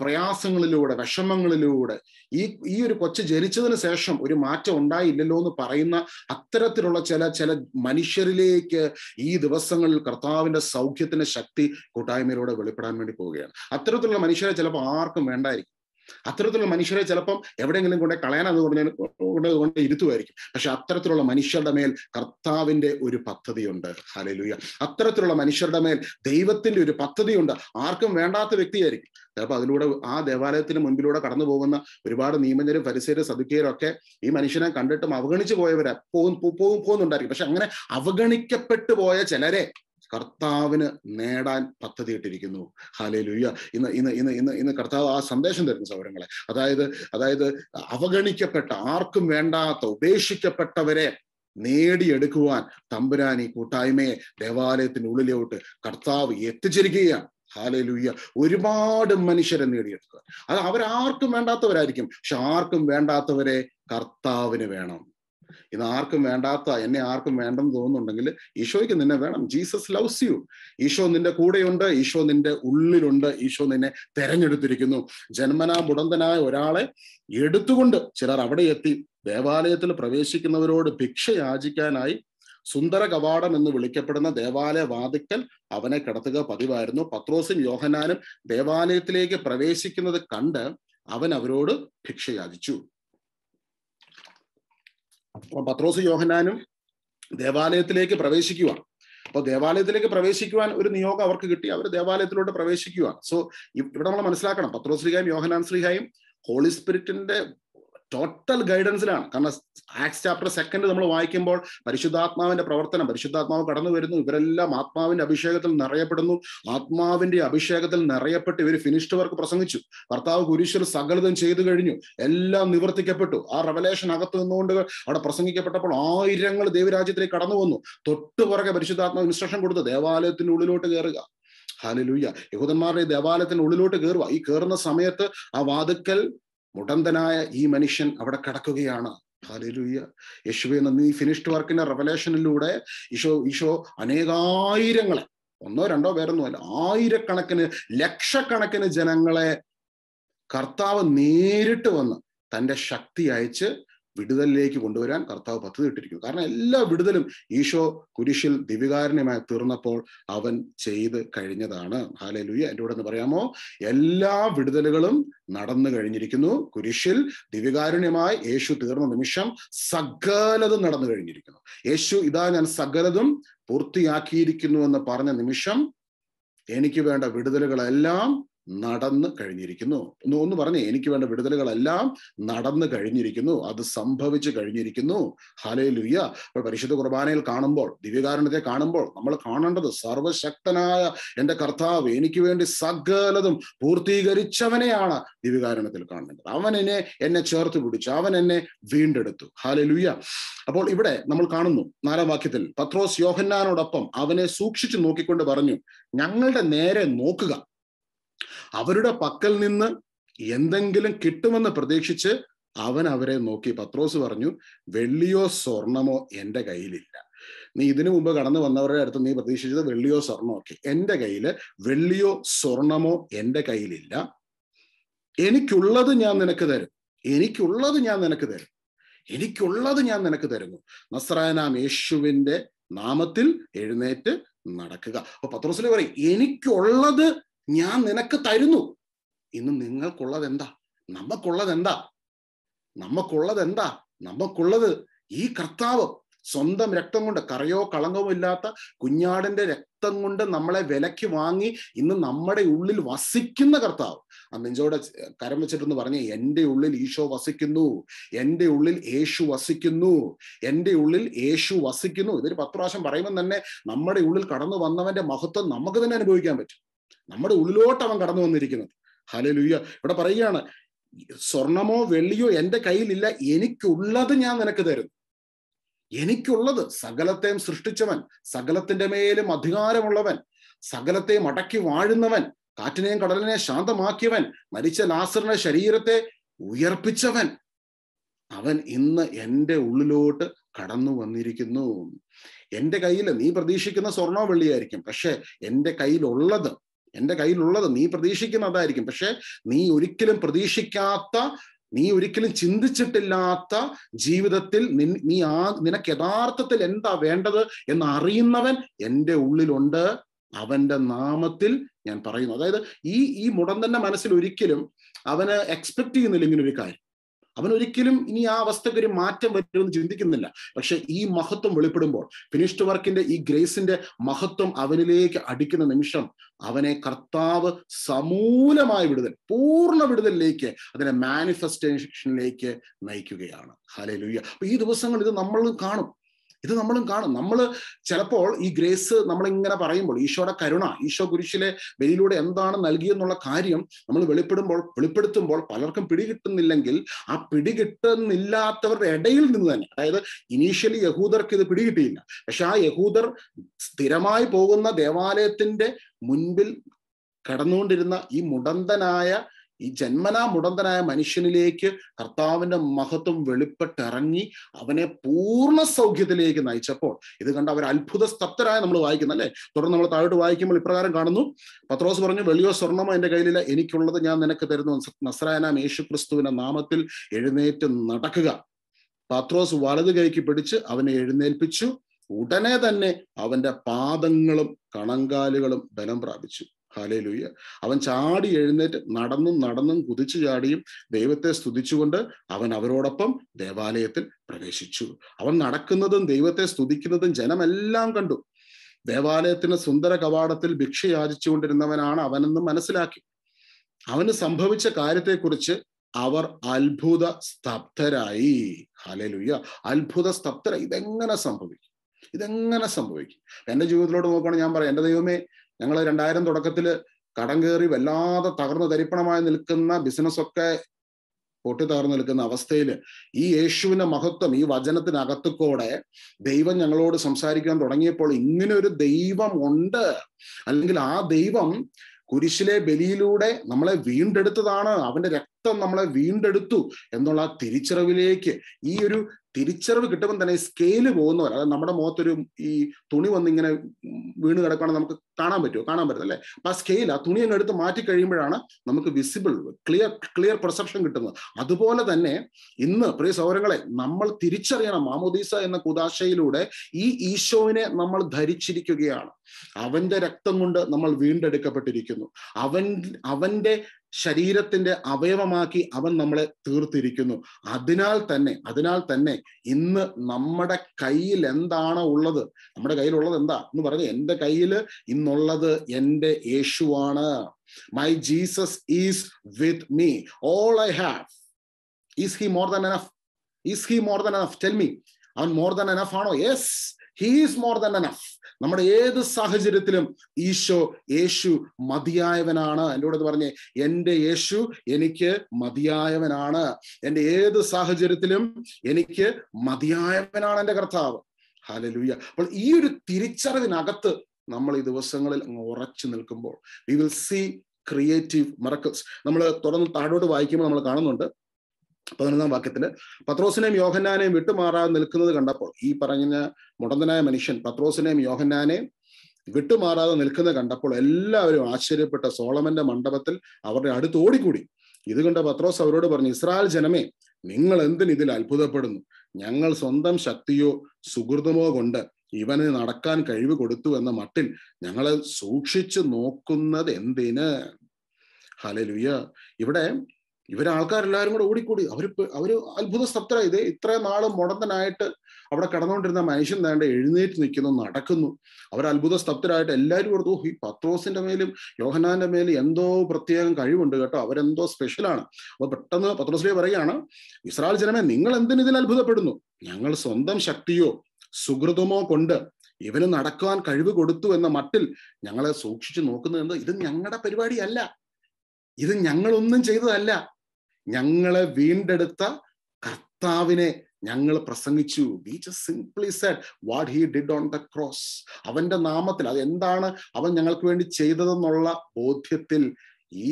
പ്രയാസങ്ങളിലൂടെ വിഷമങ്ങളിലൂടെ ഈ ഈ ഒരു കൊച്ചു ജനിച്ചതിന് ശേഷം ഒരു മാറ്റം ഉണ്ടായില്ലല്ലോ എന്ന് പറയുന്ന അത്തരത്തിലുള്ള ചില ചില മനുഷ്യരിലേക്ക് ഈ ദിവസങ്ങളിൽ കർത്താവിന്റെ സൗഖ്യത്തിന്റെ ശക്തി കൂട്ടായ്മയിലൂടെ വെളിപ്പെടാൻ വേണ്ടി പോവുകയാണ് അത്തരത്തിലുള്ള മനുഷ്യരെ ചിലപ്പോൾ ആർക്കും വേണ്ടായിരിക്കും അത്തരത്തിലുള്ള മനുഷ്യരെ ചിലപ്പം എവിടെയെങ്കിലും കൊണ്ട് കളയാനത് പറഞ്ഞ കൊണ്ട് ഇരുത്തുമായിരിക്കും പക്ഷെ അത്തരത്തിലുള്ള മനുഷ്യരുടെ മേൽ കർത്താവിൻ്റെ ഒരു പദ്ധതിയുണ്ട് ഹലലുയ അത്തരത്തിലുള്ള മനുഷ്യരുടെ മേൽ ദൈവത്തിൻ്റെ ഒരു പദ്ധതിയുണ്ട് ആർക്കും വേണ്ടാത്ത വ്യക്തിയായിരിക്കും ചിലപ്പോൾ അതിലൂടെ ആ ദേവാലയത്തിന് മുൻപിലൂടെ കടന്നു പോകുന്ന ഒരുപാട് നിയമജ്ഞരും പരിസരം സദുക്കിയരും ഒക്കെ ഈ മനുഷ്യനെ കണ്ടിട്ടും അവഗണിച്ചു പോയവരാ പോകും പോകുന്നുണ്ടായിരിക്കും പക്ഷെ അങ്ങനെ അവഗണിക്കപ്പെട്ടു പോയ ചിലരെ കർത്താവിന് നേടാൻ പദ്ധതിയിട്ടിരിക്കുന്നു ഹാലേ ലുയ്യ ഇന്ന് ഇന്ന് ഇന്ന് ഇന്ന് ഇന്ന് കർത്താവ് ആ സന്ദേശം തരുന്ന സൗരങ്ങളെ അതായത് അതായത് അവഗണിക്കപ്പെട്ട ആർക്കും വേണ്ടാത്ത ഉപേക്ഷിക്കപ്പെട്ടവരെ നേടിയെടുക്കുവാൻ തമ്പുരാൻ ഈ കൂട്ടായ്മയെ ദേവാലയത്തിനുള്ളിലോട്ട് കർത്താവ് എത്തിച്ചിരിക്കുകയാണ് ഹാലയിലൂയ്യ ഒരുപാട് മനുഷ്യരെ നേടിയെടുക്കുക അത് അവരാർക്കും വേണ്ടാത്തവരായിരിക്കും പക്ഷെ ആർക്കും വേണ്ടാത്തവരെ കർത്താവിന് വേണം ഇത് ആർക്കും വേണ്ടാത്ത എന്നെ ആർക്കും വേണ്ടെന്ന് തോന്നുന്നുണ്ടെങ്കിൽ ഈശോയ്ക്ക് നിന്നെ വേണം ജീസസ് ലവ്സ് യു ഈശോ നിന്റെ കൂടെയുണ്ട് ഈശോ നിന്റെ ഉള്ളിലുണ്ട് ഈശോ നിന്നെ തെരഞ്ഞെടുത്തിരിക്കുന്നു ജന്മനാ ബുടന്തനായ ഒരാളെ എടുത്തുകൊണ്ട് ചിലർ അവിടെ എത്തി ദേവാലയത്തിൽ പ്രവേശിക്കുന്നവരോട് ഭിക്ഷ യാചിക്കാനായി സുന്ദര കവാടം എന്ന് വിളിക്കപ്പെടുന്ന ദേവാലയ വാതിക്കൽ അവനെ കിടത്തുക പതിവായിരുന്നു പത്രോസും യോഹനാനും ദേവാലയത്തിലേക്ക് പ്രവേശിക്കുന്നത് കണ്ട് അവൻ അവരോട് ഭിക്ഷ യാചിച്ചു അപ്പോൾ പത്രോസ് യോഹനാനും ദേവാലയത്തിലേക്ക് പ്രവേശിക്കുവാണ് അപ്പോൾ ദേവാലയത്തിലേക്ക് പ്രവേശിക്കുവാൻ ഒരു നിയോഗം അവർക്ക് കിട്ടി അവർ ദേവാലയത്തിലോട്ട് പ്രവേശിക്കുവാണ് സോ ഇവിടെ നമ്മൾ മനസ്സിലാക്കണം ശ്രീഹായും യോഹനാൻ ശ്രീഹായും ഹോളി സ്പിരിറ്റിന്റെ ടോട്ടൽ ഗൈഡൻസിലാണ് കാരണം ആക്സ് ചാപ്റ്റർ സെക്കൻഡ് നമ്മൾ വായിക്കുമ്പോൾ പരിശുദ്ധാത്മാവിന്റെ പ്രവർത്തനം പരിശുദ്ധാത്മാവ് കടന്നു വരുന്നു ഇവരെല്ലാം ആത്മാവിന്റെ അഭിഷേകത്തിൽ നിറയപ്പെടുന്നു ആത്മാവിന്റെ അഭിഷേകത്തിൽ നിറയപ്പെട്ട് ഇവർ ഫിനിഷ്ഡ് വർക്ക് പ്രസംഗിച്ചു ഭർത്താവ് കുരിശിൽ സകലതും ചെയ്തു കഴിഞ്ഞു എല്ലാം നിവർത്തിക്കപ്പെട്ടു ആ റവലേഷൻ അകത്ത് നിന്നുകൊണ്ട് അവിടെ പ്രസംഗിക്കപ്പെട്ടപ്പോൾ ആയിരങ്ങൾ ദൈവരാജ്യത്തിലേക്ക് കടന്നു വന്നു തൊട്ടു പുറകെ പരിശുദ്ധാത്മാവ് ഇൻസ്ട്രക്ഷൻ കൊടുത്തു ദേവാലയത്തിന്റെ ഉള്ളിലോട്ട് കയറുക ഹാലലൂയ്യ യഹൂദന്മാരുടെ ദേവാലയത്തിന്റെ ഉള്ളിലോട്ട് കയറുക ഈ കയറുന്ന സമയത്ത് ആ വാതുക്കൽ മുടന്തനായ ഈ മനുഷ്യൻ അവിടെ കിടക്കുകയാണ് ഹാലലൂയ യേശുവെ നന്ദി ഫിനിഷ്ഡ് വർക്കിന്റെ റെവലേഷനിലൂടെ ഈശോ ഈശോ അനേകായിരങ്ങളെ ഒന്നോ രണ്ടോ അല്ല ആയിരക്കണക്കിന് ലക്ഷക്കണക്കിന് ജനങ്ങളെ കർത്താവ് നേരിട്ട് വന്ന് തൻ്റെ ശക്തി അയച്ച് വിടുതലിലേക്ക് കൊണ്ടുവരാൻ കർത്താവ് പദ്ധതി ഇട്ടിരിക്കുന്നു കാരണം എല്ലാ വിടുതലും ഈശോ കുരിശിൽ ദിവികാരനുമായി തീർന്നപ്പോൾ അവൻ ചെയ്ത് കഴിഞ്ഞതാണ് ഹാലലുയ്യ എൻ്റെ കൂടെ എന്ന് പറയാമോ എല്ലാ വിടുതലുകളും നടന്നു കഴിഞ്ഞിരിക്കുന്നു കുരിശിൽ ദിവികാരുണ്യമായി യേശു തീർന്ന നിമിഷം സകലതും നടന്നു കഴിഞ്ഞിരിക്കുന്നു യേശു ഇതാ ഞാൻ സകലതും പൂർത്തിയാക്കിയിരിക്കുന്നു എന്ന് പറഞ്ഞ നിമിഷം എനിക്ക് വേണ്ട വിടുതലുകളെല്ലാം നടന്നു കഴിഞ്ഞിരിക്കുന്നു ഒന്ന് പറഞ്ഞേ എനിക്ക് വേണ്ട വിടുതലുകളെല്ലാം നടന്നു കഴിഞ്ഞിരിക്കുന്നു അത് സംഭവിച്ചു കഴിഞ്ഞിരിക്കുന്നു ഹലേ ലുയ്യ അപ്പോൾ പരിശുദ്ധ കുർബാനയിൽ കാണുമ്പോൾ ദിവ്യകാരണത്തെ കാണുമ്പോൾ നമ്മൾ കാണേണ്ടത് സർവശക്തനായ എൻ്റെ കർത്താവ് എനിക്ക് വേണ്ടി സകലതും പൂർത്തീകരിച്ചവനെയാണ് ദിവ്യകാരണത്തിൽ കാണേണ്ടത് അവൻ എന്നെ എന്നെ ചേർത്ത് പിടിച്ചു അവൻ എന്നെ വീണ്ടെടുത്തു ഹാലേ ലുയ്യ അപ്പോൾ ഇവിടെ നമ്മൾ കാണുന്നു നാലാം വാക്യത്തിൽ പത്രോസ് യോഹന്നാനോടൊപ്പം അവനെ സൂക്ഷിച്ചു നോക്കിക്കൊണ്ട് പറഞ്ഞു ഞങ്ങളുടെ നേരെ നോക്കുക അവരുടെ പക്കൽ നിന്ന് എന്തെങ്കിലും കിട്ടുമെന്ന് പ്രതീക്ഷിച്ച് അവൻ അവരെ നോക്കി പത്രോസ് പറഞ്ഞു വെള്ളിയോ സ്വർണമോ എൻ്റെ കയ്യിലില്ല നീ ഇതിനു മുമ്പ് കടന്നു വന്നവരുടെ അടുത്ത് നീ പ്രതീക്ഷിച്ചത് വെള്ളിയോ സ്വർണമോ ഒക്കെ എൻ്റെ കയ്യിൽ വെള്ളിയോ സ്വർണമോ എൻ്റെ കയ്യിലില്ല എനിക്കുള്ളത് ഞാൻ നിനക്ക് തരും എനിക്കുള്ളത് ഞാൻ നിനക്ക് തരും എനിക്കുള്ളത് ഞാൻ നിനക്ക് തരുന്നു നസ്രാനാം യേശുവിൻ്റെ നാമത്തിൽ എഴുന്നേറ്റ് നടക്കുക അപ്പൊ പത്രോസിലെ പറയും എനിക്കുള്ളത് ഞാൻ നിനക്ക് തരുന്നു ഇന്ന് നിങ്ങൾക്കുള്ളത് എന്താ നമുക്കുള്ളത് എന്താ നമുക്കുള്ളത് എന്താ നമുക്കുള്ളത് ഈ കർത്താവ് സ്വന്തം രക്തം കൊണ്ട് കറയോ കളങ്കമോ ഇല്ലാത്ത കുഞ്ഞാടിന്റെ രക്തം കൊണ്ട് നമ്മളെ വിലക്ക് വാങ്ങി ഇന്ന് നമ്മുടെ ഉള്ളിൽ വസിക്കുന്ന കർത്താവ് ആ നെഞ്ചോടെ കരം വെച്ചിട്ടെന്ന് പറഞ്ഞ എൻ്റെ ഉള്ളിൽ ഈശോ വസിക്കുന്നു എൻ്റെ ഉള്ളിൽ യേശു വസിക്കുന്നു എൻ്റെ ഉള്ളിൽ യേശു വസിക്കുന്നു ഇതൊരു പത്ത് പ്രാവശ്യം പറയുമ്പോൾ തന്നെ നമ്മുടെ ഉള്ളിൽ കടന്നു വന്നവന്റെ മഹത്വം നമുക്ക് തന്നെ അനുഭവിക്കാൻ പറ്റും നമ്മുടെ ഉള്ളിലോട്ട് അവൻ കടന്നു വന്നിരിക്കുന്നത് ലുയ്യ ഇവിടെ പറയുകയാണ് സ്വർണമോ വെള്ളിയോ എൻ്റെ കയ്യിലില്ല എനിക്കുള്ളത് ഞാൻ നിനക്ക് തരും എനിക്കുള്ളത് സകലത്തെയും സൃഷ്ടിച്ചവൻ സകലത്തിന്റെ മേലും അധികാരമുള്ളവൻ സകലത്തെയും അടക്കി വാഴുന്നവൻ കാറ്റിനെയും കടലിനെ ശാന്തമാക്കിയവൻ മരിച്ച ലാസറിന്റെ ശരീരത്തെ ഉയർപ്പിച്ചവൻ അവൻ ഇന്ന് എൻ്റെ ഉള്ളിലോട്ട് കടന്നു വന്നിരിക്കുന്നു എൻ്റെ കയ്യിൽ നീ പ്രതീക്ഷിക്കുന്ന സ്വർണോ വെള്ളിയായിരിക്കും പക്ഷെ എൻ്റെ കയ്യിലുള്ളത് എൻ്റെ കയ്യിലുള്ളത് നീ പ്രതീക്ഷിക്കുന്ന അതായിരിക്കും പക്ഷെ നീ ഒരിക്കലും പ്രതീക്ഷിക്കാത്ത നീ ഒരിക്കലും ചിന്തിച്ചിട്ടില്ലാത്ത ജീവിതത്തിൽ നീ ആ നിനക്ക് യഥാർത്ഥത്തിൽ എന്താ വേണ്ടത് എന്ന് അറിയുന്നവൻ എൻ്റെ ഉള്ളിലുണ്ട് അവന്റെ നാമത്തിൽ ഞാൻ പറയുന്നു അതായത് ഈ ഈ മുടന്തന്റെ മനസ്സിൽ ഒരിക്കലും അവന് എക്സ്പെക്ട് ചെയ്യുന്നില്ല ഇങ്ങനൊരു കാര്യം അവൻ ഒരിക്കലും ഇനി ആ അവസ്ഥയ്ക്ക് ഒരു മാറ്റം വരുമെന്ന് ചിന്തിക്കുന്നില്ല പക്ഷെ ഈ മഹത്വം വെളിപ്പെടുമ്പോൾ ഫിനിഷ്ഡ് വർക്കിന്റെ ഈ ഗ്രേസിന്റെ മഹത്വം അവനിലേക്ക് അടിക്കുന്ന നിമിഷം അവനെ കർത്താവ് സമൂലമായ വിടുതൽ പൂർണ്ണ വിടുതലിലേക്ക് അതിനെ മാനിഫെസ്റ്റേഷനിലേക്ക് നയിക്കുകയാണ് ഹലേ ലുയ്യ അപ്പൊ ഈ ദിവസങ്ങൾ ഇത് നമ്മൾ കാണും ഇത് നമ്മളും കാണും നമ്മൾ ചിലപ്പോൾ ഈ ഗ്രേസ് നമ്മളിങ്ങനെ പറയുമ്പോൾ ഈശോയുടെ കരുണ ഈശോ കുരിശിലെ ബലിയിലൂടെ എന്താണ് നൽകിയെന്നുള്ള കാര്യം നമ്മൾ വെളിപ്പെടുമ്പോൾ വെളിപ്പെടുത്തുമ്പോൾ പലർക്കും പിടികിട്ടുന്നില്ലെങ്കിൽ ആ പിടികിട്ടുന്നില്ലാത്തവരുടെ ഇടയിൽ നിന്ന് തന്നെ അതായത് ഇനീഷ്യലി യഹൂദർക്ക് ഇത് പിടികിട്ടിയില്ല പക്ഷെ ആ യഹൂദർ സ്ഥിരമായി പോകുന്ന ദേവാലയത്തിന്റെ മുൻപിൽ കടന്നുകൊണ്ടിരുന്ന ഈ മുടന്തനായ ഈ ജന്മനാ മുടന്തനായ മനുഷ്യനിലേക്ക് കർത്താവിന്റെ മഹത്വം വെളിപ്പെട്ടിറങ്ങി അവനെ പൂർണ്ണ സൗഖ്യത്തിലേക്ക് നയിച്ചപ്പോൾ ഇത് കണ്ട് അവർ അത്ഭുത സ്തപ്തരായ നമ്മൾ വായിക്കുന്നു അല്ലേ തുടർന്ന് നമ്മൾ താഴോട്ട് വായിക്കുമ്പോൾ ഇപ്രകാരം കാണുന്നു പത്രോസ് പറഞ്ഞു വെളിയോ സ്വർണമോ എൻ്റെ കയ്യിലില്ല എനിക്കുള്ളത് ഞാൻ നിനക്ക് തരുന്നു നസ്രായനാം യേശു ക്രിസ്തുവിന്റെ നാമത്തിൽ എഴുന്നേറ്റ് നടക്കുക പത്രോസ് വലതു കൈക്ക് പിടിച്ച് അവനെ എഴുന്നേൽപ്പിച്ചു ഉടനെ തന്നെ അവന്റെ പാദങ്ങളും കണങ്കാലുകളും ബലം പ്രാപിച്ചു ഹാലയിലൂയ അവൻ ചാടി എഴുന്നേറ്റ് നടന്നും നടന്നും കുതിച്ചു ചാടിയും ദൈവത്തെ സ്തുതിച്ചുകൊണ്ട് അവൻ അവരോടൊപ്പം ദേവാലയത്തിൽ പ്രവേശിച്ചു അവൻ നടക്കുന്നതും ദൈവത്തെ സ്തുതിക്കുന്നതും ജനമെല്ലാം കണ്ടു ദേവാലയത്തിന് സുന്ദര കവാടത്തിൽ ഭിക്ഷ യാചിച്ചുകൊണ്ടിരുന്നവനാണ് അവനെന്ന് മനസ്സിലാക്കി അവന് സംഭവിച്ച കാര്യത്തെക്കുറിച്ച് അവർ അത്ഭുത സ്തബ്ധരായി ഹാലലുയ്യ അത്ഭുത സ്തബ്ധരായി ഇതെങ്ങനെ സംഭവിക്കും ഇതെങ്ങനെ സംഭവിക്കും എൻ്റെ ജീവിതത്തിലോട്ട് നോക്കുകയാണെങ്കിൽ ഞാൻ പറയാം എൻ്റെ ദൈവമേ ഞങ്ങൾ രണ്ടായിരം തുടക്കത്തിൽ കടം കയറി വല്ലാതെ തകർന്നു തരിപ്പണമായി നിൽക്കുന്ന ബിസിനസ്സൊക്കെ പൊട്ടി തകർന്നു നിൽക്കുന്ന അവസ്ഥയിൽ ഈ യേശുവിന്റെ മഹത്വം ഈ വചനത്തിനകത്തുകൂടെ ദൈവം ഞങ്ങളോട് സംസാരിക്കാൻ തുടങ്ങിയപ്പോൾ ഇങ്ങനെ ഒരു ദൈവം ഉണ്ട് അല്ലെങ്കിൽ ആ ദൈവം കുരിശിലെ ബലിയിലൂടെ നമ്മളെ വീണ്ടെടുത്തതാണ് അവന്റെ മൊത്തം നമ്മളെ വീണ്ടെടുത്തു എന്നുള്ള ആ തിരിച്ചറിവിലേക്ക് ഈ ഒരു തിരിച്ചറിവ് കിട്ടുമ്പോൾ തന്നെ സ്കെയില് പോകുന്നവർ അതായത് നമ്മുടെ മുഖത്തൊരു ഈ തുണി വന്ന് ഇങ്ങനെ വീണ് കിടക്കുകയാണെങ്കിൽ നമുക്ക് കാണാൻ പറ്റുമോ കാണാൻ പറ്റില്ല അപ്പൊ ആ സ്കെയിൽ ആ തുണി അങ്ങ് എടുത്ത് മാറ്റി കഴിയുമ്പോഴാണ് നമുക്ക് വിസിബിൾ ക്ലിയർ ക്ലിയർ പെർസെപ്ഷൻ കിട്ടുന്നത് അതുപോലെ തന്നെ ഇന്ന് പ്രിയ സൗരങ്ങളെ നമ്മൾ തിരിച്ചറിയണം മാമുദീസ എന്ന കുദാശയിലൂടെ ഈ ഈശോവിനെ നമ്മൾ ധരിച്ചിരിക്കുകയാണ് അവന്റെ രക്തം കൊണ്ട് നമ്മൾ വീണ്ടെടുക്കപ്പെട്ടിരിക്കുന്നു അവൻ അവന്റെ ശരീരത്തിന്റെ അവയവമാക്കി അവൻ നമ്മളെ തീർത്തിരിക്കുന്നു അതിനാൽ തന്നെ അതിനാൽ തന്നെ ഇന്ന് നമ്മുടെ കയ്യിൽ എന്താണ് ഉള്ളത് നമ്മുടെ കയ്യിലുള്ളത് എന്താ എന്ന് പറഞ്ഞു എൻ്റെ കയ്യിൽ ഇന്നുള്ളത് എൻ്റെ യേശുവാണ് my Jesus is with me all I have is he more than enough is he more than enough tell me അവൻ മോർ ദൻ എനഫ് ആണോ yes he's more than enough നമ്മുടെ ഏത് സാഹചര്യത്തിലും ഈശോ യേശു മതിയായവനാണ് എൻ്റെ കൂടെ പറഞ്ഞേ എൻ്റെ യേശു എനിക്ക് മതിയായവനാണ് എൻ്റെ ഏത് സാഹചര്യത്തിലും എനിക്ക് മതിയായവനാണ് എൻ്റെ കർത്താവ് ഹലലൂയ അപ്പോൾ ഈ ഒരു തിരിച്ചറിവിനകത്ത് നമ്മൾ ഈ ദിവസങ്ങളിൽ അങ്ങ് ഉറച്ചു നിൽക്കുമ്പോൾ we will see creative miracles നമ്മൾ തുടർന്ന് താഴോട്ട് വായിക്കുമ്പോൾ നമ്മൾ കാണുന്നുണ്ട് പതിനൊന്നാം വാക്യത്തിൽ പത്രോസിനെയും യോഹന്നാനെയും വിട്ടുമാറാതെ നിൽക്കുന്നത് കണ്ടപ്പോൾ ഈ പറഞ്ഞ മുടന്തനായ മനുഷ്യൻ പത്രോസിനെയും യോഹന്നാനെയും വിട്ടുമാറാതെ നിൽക്കുന്നത് കണ്ടപ്പോൾ എല്ലാവരും ആശ്ചര്യപ്പെട്ട സോളമന്റെ മണ്ഡപത്തിൽ അവരുടെ അടുത്ത് ഓടിക്കൂടി ഇത് കണ്ട പത്രോസ് അവരോട് പറഞ്ഞു ഇസ്രായേൽ ജനമേ നിങ്ങൾ എന്തിന് ഇതിൽ അത്ഭുതപ്പെടുന്നു ഞങ്ങൾ സ്വന്തം ശക്തിയോ സുഹൃതമോ കൊണ്ട് ഇവന് നടക്കാൻ കഴിവ് കൊടുത്തു എന്ന മട്ടിൽ ഞങ്ങളെ സൂക്ഷിച്ചു നോക്കുന്നത് എന്തിന് ഹലലുയ ഇവിടെ ഇവരാൾക്കാരെല്ലാവരും കൂടെ ഓടിക്കൂടി അവർ അവർ അത്ഭുത സ്തബ്ധരായി ഇത് ഇത്ര നാളും മുടന്തനായിട്ട് അവിടെ കടന്നുകൊണ്ടിരുന്ന മനുഷ്യൻ വേണ്ട എഴുന്നേറ്റ് നിൽക്കുന്നു നടക്കുന്നു അവർ അത്ഭുത സ്തപ്തരായിട്ട് എല്ലാവരും ഓർത്തു ഈ പത്രോസിന്റെ മേലും യോഹനാന്റെ മേലും എന്തോ പ്രത്യേകം കഴിവുണ്ട് കേട്ടോ അവരെന്തോ സ്പെഷ്യലാണ് അപ്പൊ പെട്ടെന്ന് പത്രോസിലേ പറയുകയാണ് ഇസ്രായേൽ ജനമേ നിങ്ങൾ എന്തിനിതിൽ അത്ഭുതപ്പെടുന്നു ഞങ്ങൾ സ്വന്തം ശക്തിയോ സുഹൃതമോ കൊണ്ട് ഇവന് നടക്കുവാൻ കഴിവ് കൊടുത്തു എന്ന മട്ടിൽ ഞങ്ങളെ സൂക്ഷിച്ചു നോക്കുന്നത് ഇത് ഞങ്ങളുടെ പരിപാടിയല്ല ഇത് ഞങ്ങളൊന്നും ചെയ്തതല്ല ഞങ്ങളെ വീണ്ടെടുത്ത കർത്താവിനെ ഞങ്ങൾ പ്രസംഗിച്ചു we just simply said what he did on the cross അവന്റെ നാമത്തിൽ അത് എന്താണ് അവൻ ഞങ്ങൾക്ക് വേണ്ടി ചെയ്തതെന്നുള്ള ബോധ്യത്തിൽ ഈ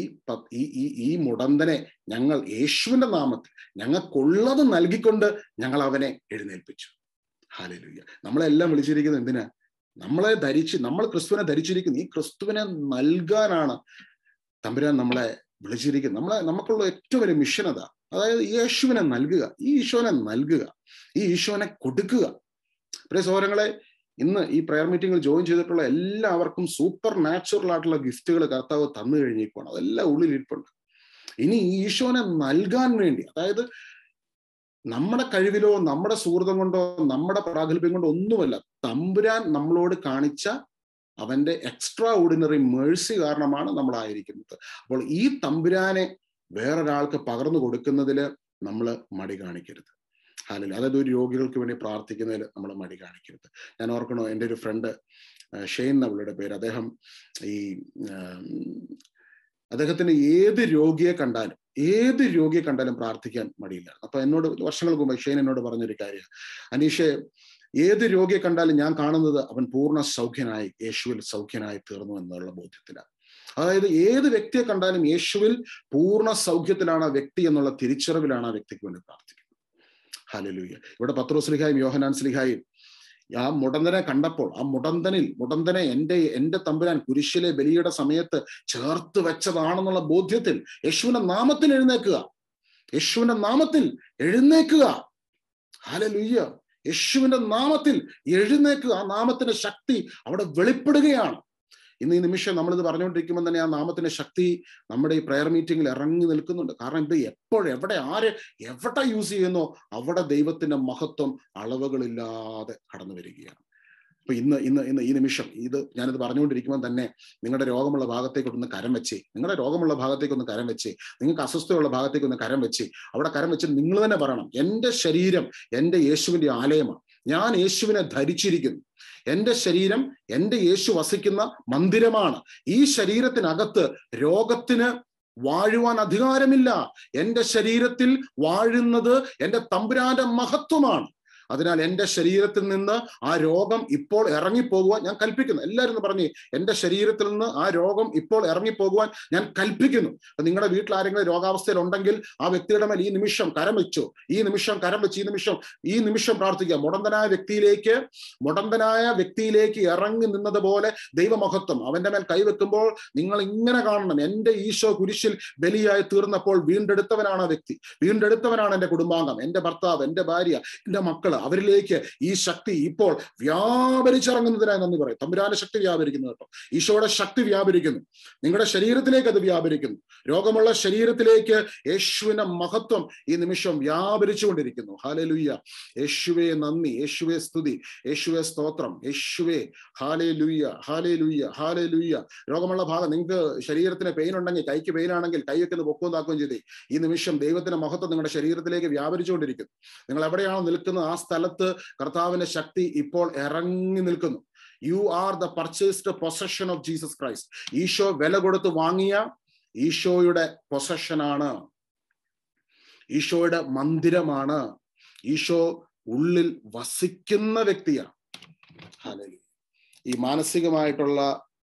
ഈ ഈ മുടന്തനെ ഞങ്ങൾ യേശുവിന്റെ നാമത്തിൽ ഞങ്ങൾക്കുള്ളത് നൽകിക്കൊണ്ട് ഞങ്ങൾ അവനെ എഴുന്നേൽപ്പിച്ചു ഹാലലുയ്യ നമ്മളെല്ലാം വിളിച്ചിരിക്കുന്നത് എന്തിനാ നമ്മളെ ധരിച്ച് നമ്മൾ ക്രിസ്തുവിനെ ധരിച്ചിരിക്കുന്നു ഈ ക്രിസ്തുവിനെ നൽകാനാണ് തമ്പുരാൻ നമ്മളെ വിളിച്ചിരിക്കുന്നത് നമ്മളെ നമുക്കുള്ള ഏറ്റവും വലിയ മിഷൻ അതാ അതായത് യേശുവിനെ നൽകുക ഈ ഈശോനെ നൽകുക ഈ ഈശോനെ കൊടുക്കുക പ്രിയ സഹോദരങ്ങളെ ഇന്ന് ഈ പ്രെയർ മീറ്റിംഗിൽ ജോയിൻ ചെയ്തിട്ടുള്ള എല്ലാവർക്കും സൂപ്പർ നാച്ചുറൽ ആയിട്ടുള്ള ഗിഫ്റ്റുകൾ കർത്താവ് തന്നു കഴിഞ്ഞിരിക്കുകയാണ് അതെല്ലാം ഉള്ളിലിരിപ്പുണ്ട് ഇനി ഈശോനെ നൽകാൻ വേണ്ടി അതായത് നമ്മുടെ കഴിവിലോ നമ്മുടെ സുഹൃതം കൊണ്ടോ നമ്മുടെ പ്രാഗൽഭ്യം കൊണ്ടോ ഒന്നുമല്ല തമ്പുരാൻ നമ്മളോട് കാണിച്ച അവൻ്റെ എക്സ്ട്രാ ഓർഡിനറി മേഴ്സി കാരണമാണ് നമ്മളായിരിക്കുന്നത് അപ്പോൾ ഈ തമ്പുരാനെ വേറൊരാൾക്ക് പകർന്നു കൊടുക്കുന്നതിൽ നമ്മൾ മടി കാണിക്കരുത് അല്ലെങ്കിൽ അതായത് ഒരു രോഗികൾക്ക് വേണ്ടി പ്രാർത്ഥിക്കുന്നതിൽ നമ്മൾ മടി കാണിക്കരുത് ഞാൻ ഓർക്കണോ എൻ്റെ ഒരു ഫ്രണ്ട് ഷെയ്ൻ നവളുടെ പേര് അദ്ദേഹം ഈ അദ്ദേഹത്തിന് ഏത് രോഗിയെ കണ്ടാലും ഏത് രോഗിയെ കണ്ടാലും പ്രാർത്ഥിക്കാൻ മടിയില്ല അപ്പൊ എന്നോട് വർഷങ്ങൾക്ക് മുമ്പ് ഷെയ്ൻ എന്നോട് പറഞ്ഞൊരു കാര്യം അനീഷെ ഏത് രോഗിയെ കണ്ടാലും ഞാൻ കാണുന്നത് അവൻ പൂർണ്ണ സൗഖ്യനായി യേശുവിൽ സൗഖ്യനായി തീർന്നു എന്നുള്ള ബോധ്യത്തിലാണ് അതായത് ഏത് വ്യക്തിയെ കണ്ടാലും യേശുവിൽ പൂർണ്ണ സൗഖ്യത്തിലാണ് ആ വ്യക്തി എന്നുള്ള തിരിച്ചറിവിലാണ് ആ വ്യക്തിക്ക് വേണ്ടി പ്രാർത്ഥിക്കുന്നത് ഹലലൂയ ഇവിടെ പത്രോസ്ലിഹായും യോഹനാൻ സ്ലിഹായും ആ മുടന്തനെ കണ്ടപ്പോൾ ആ മുടന്തനിൽ മുടന്തനെ എൻ്റെ എൻ്റെ തമ്പുരാൻ കുരിശിലെ ബലിയുടെ സമയത്ത് ചേർത്ത് വെച്ചതാണെന്നുള്ള ബോധ്യത്തിൽ യേശുവിന്റെ നാമത്തിൽ എഴുന്നേക്കുക യേശുവിന്റെ നാമത്തിൽ എഴുന്നേക്കുക ഹാലലുയ്യ യേശുവിന്റെ നാമത്തിൽ എഴുന്നേറ്റ് ആ നാമത്തിന്റെ ശക്തി അവിടെ വെളിപ്പെടുകയാണ് ഇന്ന് ഈ നിമിഷം നമ്മളിത് പറഞ്ഞുകൊണ്ടിരിക്കുമ്പോൾ തന്നെ ആ നാമത്തിന്റെ ശക്തി നമ്മുടെ ഈ പ്രെയർ മീറ്റിംഗിൽ ഇറങ്ങി നിൽക്കുന്നുണ്ട് കാരണം ഇത് എപ്പോഴും എവിടെ ആര് എവിടെ യൂസ് ചെയ്യുന്നോ അവിടെ ദൈവത്തിന്റെ മഹത്വം അളവുകളില്ലാതെ കടന്നു വരികയാണ് ഇപ്പൊ ഇന്ന് ഇന്ന് ഇന്ന് ഈ നിമിഷം ഇത് ഞാനിത് പറഞ്ഞുകൊണ്ടിരിക്കുമ്പോൾ തന്നെ നിങ്ങളുടെ രോഗമുള്ള ഭാഗത്തേക്കൊന്ന് കരം വെച്ച് നിങ്ങളുടെ രോഗമുള്ള ഭാഗത്തേക്കൊന്ന് കരം വെച്ച് നിങ്ങൾക്ക് അസ്വസ്ഥയുള്ള ഭാഗത്തേക്കൊന്ന് കരം വെച്ച് അവിടെ കരം വെച്ച് നിങ്ങൾ തന്നെ പറയണം എൻ്റെ ശരീരം എൻ്റെ യേശുവിൻ്റെ ആലയമാണ് ഞാൻ യേശുവിനെ ധരിച്ചിരിക്കുന്നു എൻ്റെ ശരീരം എൻ്റെ യേശു വസിക്കുന്ന മന്ദിരമാണ് ഈ ശരീരത്തിനകത്ത് രോഗത്തിന് വാഴുവാൻ അധികാരമില്ല എൻ്റെ ശരീരത്തിൽ വാഴുന്നത് എൻ്റെ തമ്പുരാന്റെ മഹത്വമാണ് അതിനാൽ എൻ്റെ ശരീരത്തിൽ നിന്ന് ആ രോഗം ഇപ്പോൾ ഇറങ്ങിപ്പോകുവാൻ ഞാൻ കൽപ്പിക്കുന്നു എല്ലാവരും എന്ന് പറഞ്ഞ് എൻ്റെ ശരീരത്തിൽ നിന്ന് ആ രോഗം ഇപ്പോൾ ഇറങ്ങിപ്പോകുവാൻ ഞാൻ കൽപ്പിക്കുന്നു നിങ്ങളുടെ വീട്ടിൽ ആരെങ്കിലും രോഗാവസ്ഥയിൽ ഉണ്ടെങ്കിൽ ആ വ്യക്തിയുടെ മേൽ ഈ നിമിഷം കരം വെച്ചു ഈ നിമിഷം കരം വെച്ച് ഈ നിമിഷം ഈ നിമിഷം പ്രാർത്ഥിക്കുക മുടന്തനായ വ്യക്തിയിലേക്ക് മുടന്തനായ വ്യക്തിയിലേക്ക് ഇറങ്ങി നിന്നതുപോലെ ദൈവമഹത്വം അവന്റെ മേൽ കൈവെക്കുമ്പോൾ നിങ്ങൾ ഇങ്ങനെ കാണണം എൻ്റെ ഈശോ കുരിശിൽ ബലിയായി തീർന്നപ്പോൾ വീണ്ടെടുത്തവനാണ് ആ വ്യക്തി വീണ്ടെടുത്തവനാണ് എൻ്റെ കുടുംബാംഗം എൻ്റെ ഭർത്താവ് എൻ്റെ ഭാര്യ എൻ്റെ മക്കള് അവരിലേക്ക് ഈ ശക്തി ഇപ്പോൾ വ്യാപരിച്ചിറങ്ങുന്നതിനായി നന്ദി പറയും തമ്പുരാന ശക്തി വ്യാപരിക്കുന്നു കേട്ടോ ഈശോയുടെ ശക്തി വ്യാപരിക്കുന്നു നിങ്ങളുടെ ശരീരത്തിലേക്ക് അത് വ്യാപരിക്കുന്നു രോഗമുള്ള ശരീരത്തിലേക്ക് യേശുവിന്റെ മഹത്വം ഈ നിമിഷം വ്യാപരിച്ചുകൊണ്ടിരിക്കുന്നു ഹാലലുയ്യ യേശുവെ നന്ദി യേശുവെ സ്തുതി യേശുവെ സ്തോത്രം യേശുവെ ഹാലേ ലുയ്യ ഹാലേ ലുയ്യ ഹാലേ ലുയ്യ രോഗമുള്ള ഭാഗം നിങ്ങൾക്ക് ശരീരത്തിന് പെയിൻ ഉണ്ടെങ്കിൽ കൈക്ക് പെയിൻ ആണെങ്കിൽ കൈയൊക്കെ ഒന്ന് പൊക്കവും താക്കുകയും ചെയ്തേ ഈ നിമിഷം ദൈവത്തിന്റെ മഹത്വം നിങ്ങളുടെ ശരീരത്തിലേക്ക് വ്യാപരിച്ചുകൊണ്ടിരിക്കുന്നു നിങ്ങൾ എവിടെയാണോ നിൽക്കുന്നത് ആ സ്ഥലത്ത് കർത്താവിന്റെ ശക്തി ഇപ്പോൾ ഇറങ്ങി നിൽക്കുന്നു you are the purchased possession of Jesus Christ ഈശോ വില കൊടുത്ത് വാങ്ങിയ ഈശോയുടെ പൊസഷനാണ് ഈശോയുടെ മന്ദിരമാണ് ഈശോ ഉള്ളിൽ വസിക്കുന്ന വ്യക്തിയാണ് ഈ മാനസികമായിട്ടുള്ള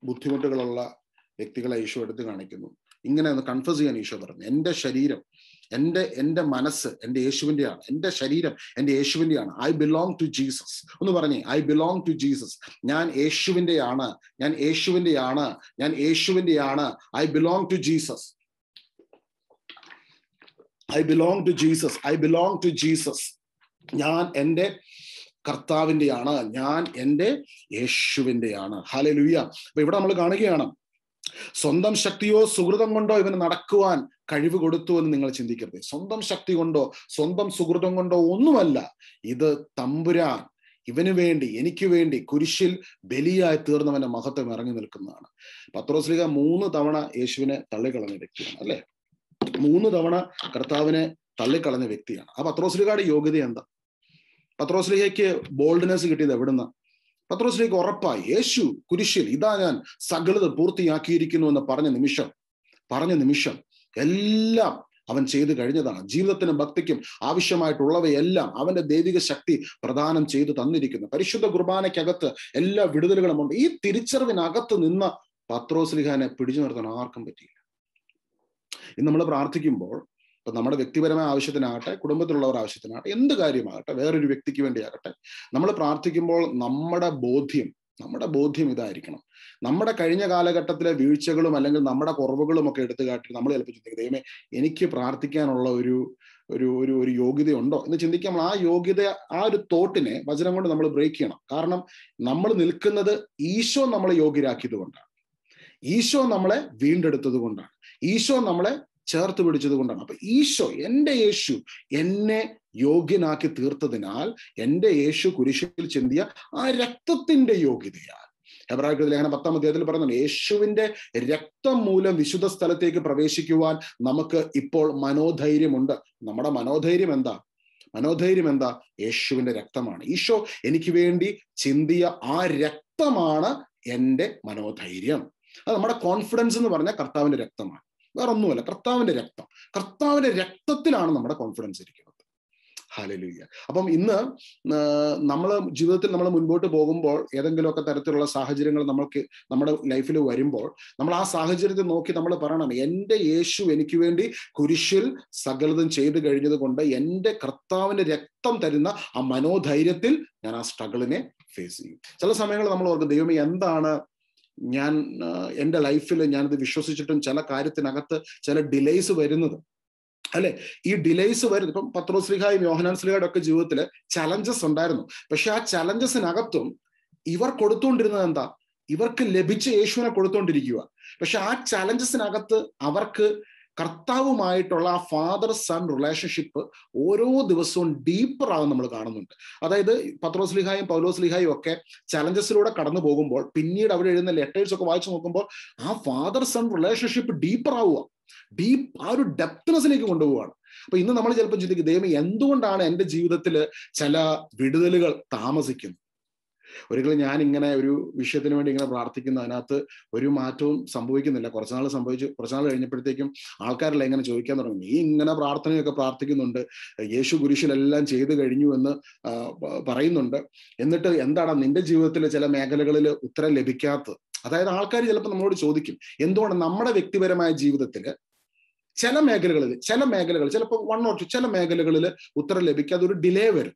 ബുദ്ധിമുട്ടുകളുള്ള വ്യക്തികളെ ഈശോ എടുത്ത് കാണിക്കുന്നു ഇങ്ങനെ ഒന്ന് കൺഫ്യൂസ് ചെയ്യാൻ ഈശോ പറഞ്ഞു എൻ്റെ ശരീരം എൻ്റെ എൻ്റെ മനസ്സ് എൻ്റെ യേശുവിൻ്റെയാണ് എൻ്റെ ശരീരം എൻ്റെ യേശുവിൻ്റെയാണ് ഐ ബിലോങ് ടു ജീസസ് ഒന്ന് പറഞ്ഞേ ഐ ബിലോങ് ടു ജീസസ് ഞാൻ യേശുവിൻ്റെയാണ് ഞാൻ യേശുവിൻ്റെയാണ് ഞാൻ യേശുവിൻ്റെയാണ് I belong to Jesus I belong to Jesus I belong to Jesus ഞാൻ എൻ്റെ കർത്താവിൻ്റെയാണ് ഞാൻ എൻ്റെ യേശുവിൻ്റെയാണ് ഹാലെ ലുയ്യ അപ്പൊ ഇവിടെ നമ്മൾ കാണുകയാണ് സ്വന്തം ശക്തിയോ സുഹൃതം കൊണ്ടോ ഇവന് നടക്കുവാൻ കഴിവ് കൊടുത്തു എന്ന് നിങ്ങൾ ചിന്തിക്കരുത് സ്വന്തം ശക്തി കൊണ്ടോ സ്വന്തം സുഹൃതം കൊണ്ടോ ഒന്നുമല്ല ഇത് തമ്പുരാൻ ഇവന് വേണ്ടി എനിക്ക് വേണ്ടി കുരിശിൽ ബലിയായി തീർന്നവന്റെ മഹത്വം ഇറങ്ങി നിൽക്കുന്നതാണ് പത്രോസ്ലിക മൂന്ന് തവണ യേശുവിനെ തള്ളിക്കളഞ്ഞ വ്യക്തിയാണ് അല്ലെ മൂന്ന് തവണ കർത്താവിനെ തള്ളിക്കളഞ്ഞ വ്യക്തിയാണ് ആ പത്രോസ്ലികയുടെ യോഗ്യത എന്താ പത്രോസ്ലിഹയ്ക്ക് ബോൾഡ്നെസ് കിട്ടിയത് എവിടുന്ന പത്രോസ്ലിഹയ്ക്ക് ഉറപ്പായി യേശു കുരിശിൽ ഇതാ ഞാൻ സകലത് പൂർത്തിയാക്കിയിരിക്കുന്നു എന്ന് പറഞ്ഞ നിമിഷം പറഞ്ഞ നിമിഷം എല്ലാം അവൻ ചെയ്തു കഴിഞ്ഞതാണ് ജീവിതത്തിനും ഭക്തിക്കും ആവശ്യമായിട്ടുള്ളവയെല്ലാം അവന്റെ ദൈവിക ശക്തി പ്രദാനം ചെയ്തു തന്നിരിക്കുന്നു പരിശുദ്ധ കുർബാനയ്ക്കകത്ത് എല്ലാ വിടുതലുകളും ഉണ്ട് ഈ തിരിച്ചറിവിനകത്ത് നിന്ന് പത്രോസ്ലിഹാനെ പിടിച്ചു നിർത്താൻ ആർക്കും പറ്റിയില്ല ഇന്ന് നമ്മൾ പ്രാർത്ഥിക്കുമ്പോൾ ഇപ്പൊ നമ്മുടെ വ്യക്തിപരമായ ആവശ്യത്തിനാകട്ടെ കുടുംബത്തിലുള്ളവർ ആവശ്യത്തിനാകട്ടെ എന്ത് കാര്യമാകട്ടെ വേറൊരു വ്യക്തിക്ക് വേണ്ടിയാകട്ടെ നമ്മൾ പ്രാർത്ഥിക്കുമ്പോൾ നമ്മുടെ ബോധ്യം നമ്മുടെ ബോധ്യം ഇതായിരിക്കണം നമ്മുടെ കഴിഞ്ഞ കാലഘട്ടത്തിലെ വീഴ്ചകളും അല്ലെങ്കിൽ നമ്മുടെ കുറവുകളും ഒക്കെ എടുത്തു കാട്ടി നമ്മൾ ചിലപ്പോൾ ചിന്തിക്കും ദൈവമേ എനിക്ക് പ്രാർത്ഥിക്കാനുള്ള ഒരു ഒരു ഒരു ഒരു യോഗ്യതയുണ്ടോ എന്ന് നമ്മൾ ആ യോഗ്യത ആ ഒരു തോട്ടിനെ വചനം കൊണ്ട് നമ്മൾ ബ്രേക്ക് ചെയ്യണം കാരണം നമ്മൾ നിൽക്കുന്നത് ഈശോ നമ്മളെ യോഗ്യരാക്കിയത് കൊണ്ടാണ് ഈശോ നമ്മളെ വീണ്ടെടുത്തത് കൊണ്ടാണ് ഈശോ നമ്മളെ ചേർത്ത് പിടിച്ചത് കൊണ്ടാണ് അപ്പൊ ഈശോ എൻ്റെ യേശു എന്നെ യോഗ്യനാക്കി തീർത്തതിനാൽ എൻ്റെ യേശു കുരിശിൽ ചിന്തിയ ആ രക്തത്തിന്റെ യോഗ്യതയാൽ എബ്രാഹിം ലേഖനം പത്താം അധ്യായത്തിൽ പറയുന്നുണ്ട് യേശുവിന്റെ രക്തം മൂലം വിശുദ്ധ സ്ഥലത്തേക്ക് പ്രവേശിക്കുവാൻ നമുക്ക് ഇപ്പോൾ മനോധൈര്യമുണ്ട് നമ്മുടെ മനോധൈര്യം എന്താ മനോധൈര്യം എന്താ യേശുവിന്റെ രക്തമാണ് ഈശോ എനിക്ക് വേണ്ടി ചിന്തിയ ആ രക്തമാണ് എൻ്റെ മനോധൈര്യം അത് നമ്മുടെ കോൺഫിഡൻസ് എന്ന് പറഞ്ഞാൽ കർത്താവിന്റെ രക്തമാണ് വേറെ ഒന്നുമല്ല രക്തം കർത്താവിന്റെ രക്തത്തിലാണ് നമ്മുടെ കോൺഫിഡൻസ് ഇരിക്കുന്നത് ഹാലലൂയ്യ അപ്പം ഇന്ന് നമ്മൾ ജീവിതത്തിൽ നമ്മൾ മുൻപോട്ട് പോകുമ്പോൾ ഏതെങ്കിലുമൊക്കെ തരത്തിലുള്ള സാഹചര്യങ്ങൾ നമ്മൾക്ക് നമ്മുടെ ലൈഫിൽ വരുമ്പോൾ നമ്മൾ ആ സാഹചര്യത്തെ നോക്കി നമ്മൾ പറയണം എൻ്റെ യേശു എനിക്ക് വേണ്ടി കുരിശിൽ സകലതും ചെയ്തു കഴിഞ്ഞത് കൊണ്ട് എൻ്റെ കർത്താവിൻ്റെ രക്തം തരുന്ന ആ മനോധൈര്യത്തിൽ ഞാൻ ആ സ്ട്രഗിളിനെ ഫേസ് ചെയ്യും ചില സമയങ്ങളിൽ നമ്മൾ ഓർക്കും ദൈവമേ എന്താണ് ഞാൻ എൻ്റെ ലൈഫിൽ ഞാനിത് വിശ്വസിച്ചിട്ടും ചില കാര്യത്തിനകത്ത് ചില ഡിലേസ് വരുന്നത് അല്ലെ ഈ ഡിലേസ് വരുന്നത് ഇപ്പം പത്രോസ്ലിഹായും യോഹനാൻ ശ്രീഹായുടെ ഒക്കെ ജീവിതത്തിൽ ചലഞ്ചസ് ഉണ്ടായിരുന്നു പക്ഷെ ആ ചലഞ്ചസിനകത്തും ഇവർ കൊടുത്തുകൊണ്ടിരുന്നത് എന്താ ഇവർക്ക് ലഭിച്ച യേശുവിനെ കൊടുത്തുകൊണ്ടിരിക്കുക പക്ഷെ ആ ചലഞ്ചസിനകത്ത് അവർക്ക് കർത്താവുമായിട്ടുള്ള ആ ഫാദർ സൺ റിലേഷൻഷിപ്പ് ഓരോ ദിവസവും ഡീപ്പർ ആകും നമ്മൾ കാണുന്നുണ്ട് അതായത് പൗലോസ് പൗലോസ്ലിഹായും ഒക്കെ ചലഞ്ചസിലൂടെ കടന്നു പോകുമ്പോൾ പിന്നീട് അവർ എഴുതുന്ന ലെറ്റേഴ്സ് ഒക്കെ വായിച്ചു നോക്കുമ്പോൾ ആ ഫാദർ സൺ റിലേഷൻഷിപ്പ് ഡീപ്പർ ആവുക ഡീപ്പ് ആ ഒരു ഡെപ്ത്നെസ്സിലേക്ക് കൊണ്ടുപോവാണ് അപ്പൊ ഇന്ന് നമ്മൾ ചിലപ്പോൾ ചിന്തിക്കും ദൈവം എന്തുകൊണ്ടാണ് എൻ്റെ ജീവിതത്തിൽ ചില വിടുതലുകൾ താമസിക്കുന്നത് ഒരിക്കലും ഞാൻ ഇങ്ങനെ ഒരു വിഷയത്തിന് വേണ്ടി ഇങ്ങനെ പ്രാർത്ഥിക്കുന്നു അതിനകത്ത് ഒരു മാറ്റവും സംഭവിക്കുന്നില്ല കുറച്ചുനാൾ സംഭവിച്ചു കുറച്ചുനാൾ കഴിഞ്ഞപ്പോഴത്തേക്കും ആൾക്കാരെല്ലാം ഇങ്ങനെ ചോദിക്കാൻ തുടങ്ങി നീ ഇങ്ങനെ പ്രാർത്ഥനയൊക്കെ പ്രാർത്ഥിക്കുന്നുണ്ട് യേശു കുരിശിലെല്ലാം ചെയ്തു കഴിഞ്ഞു എന്ന് പറയുന്നുണ്ട് എന്നിട്ട് എന്താണ് നിന്റെ ജീവിതത്തിലെ ചില മേഖലകളിൽ ഉത്തരം ലഭിക്കാത്തത് അതായത് ആൾക്കാർ ചിലപ്പോൾ നമ്മളോട് ചോദിക്കും എന്തുകൊണ്ട് നമ്മുടെ വ്യക്തിപരമായ ജീവിതത്തിൽ ചില മേഖലകളിൽ ചില മേഖലകൾ ചിലപ്പോൾ വൺ ഓർ ടു ചില മേഖലകളിൽ ഉത്തരം ലഭിക്കാതെ ഒരു ഡിലേ വരും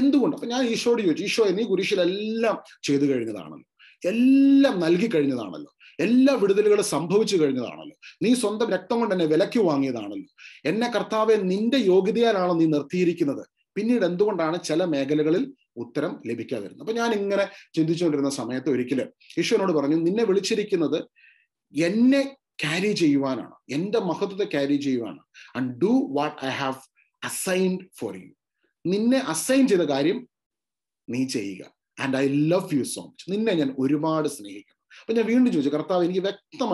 എന്തുകൊണ്ട് അപ്പൊ ഞാൻ ഈശോയോട് ചോദിച്ചു ഈശോ നീ കുരിശിലെല്ലാം ചെയ്തു കഴിഞ്ഞതാണല്ലോ എല്ലാം നൽകി കഴിഞ്ഞതാണല്ലോ എല്ലാ വിടുതലുകളും സംഭവിച്ചു കഴിഞ്ഞതാണല്ലോ നീ സ്വന്തം രക്തം കൊണ്ട് എന്നെ വിലക്ക് വാങ്ങിയതാണല്ലോ എന്നെ കർത്താവെ നിന്റെ യോഗ്യതയാലാണോ നീ നിർത്തിയിരിക്കുന്നത് പിന്നീട് എന്തുകൊണ്ടാണ് ചില മേഖലകളിൽ ഉത്തരം ലഭിക്കാതിരുന്നു അപ്പൊ ഞാൻ ഇങ്ങനെ ചിന്തിച്ചുകൊണ്ടിരുന്ന സമയത്ത് ഒരിക്കൽ ഈശ്വരനോട് പറഞ്ഞു നിന്നെ വിളിച്ചിരിക്കുന്നത് എന്നെ ക്യാരി ചെയ്യുവാനാണ് എന്റെ മഹത്വത്തെ ക്യാരി ചെയ്യുവാനാണ് and do what I have assigned for you നിന്നെ അസൈൻ ചെയ്ത കാര്യം നീ ചെയ്യുക and I love you so much നിന്നെ ഞാൻ ഒരുപാട് സ്നേഹിക്കുന്നു അപ്പൊ ഞാൻ വീണ്ടും ചോദിച്ചു കർത്താവ് എനിക്ക്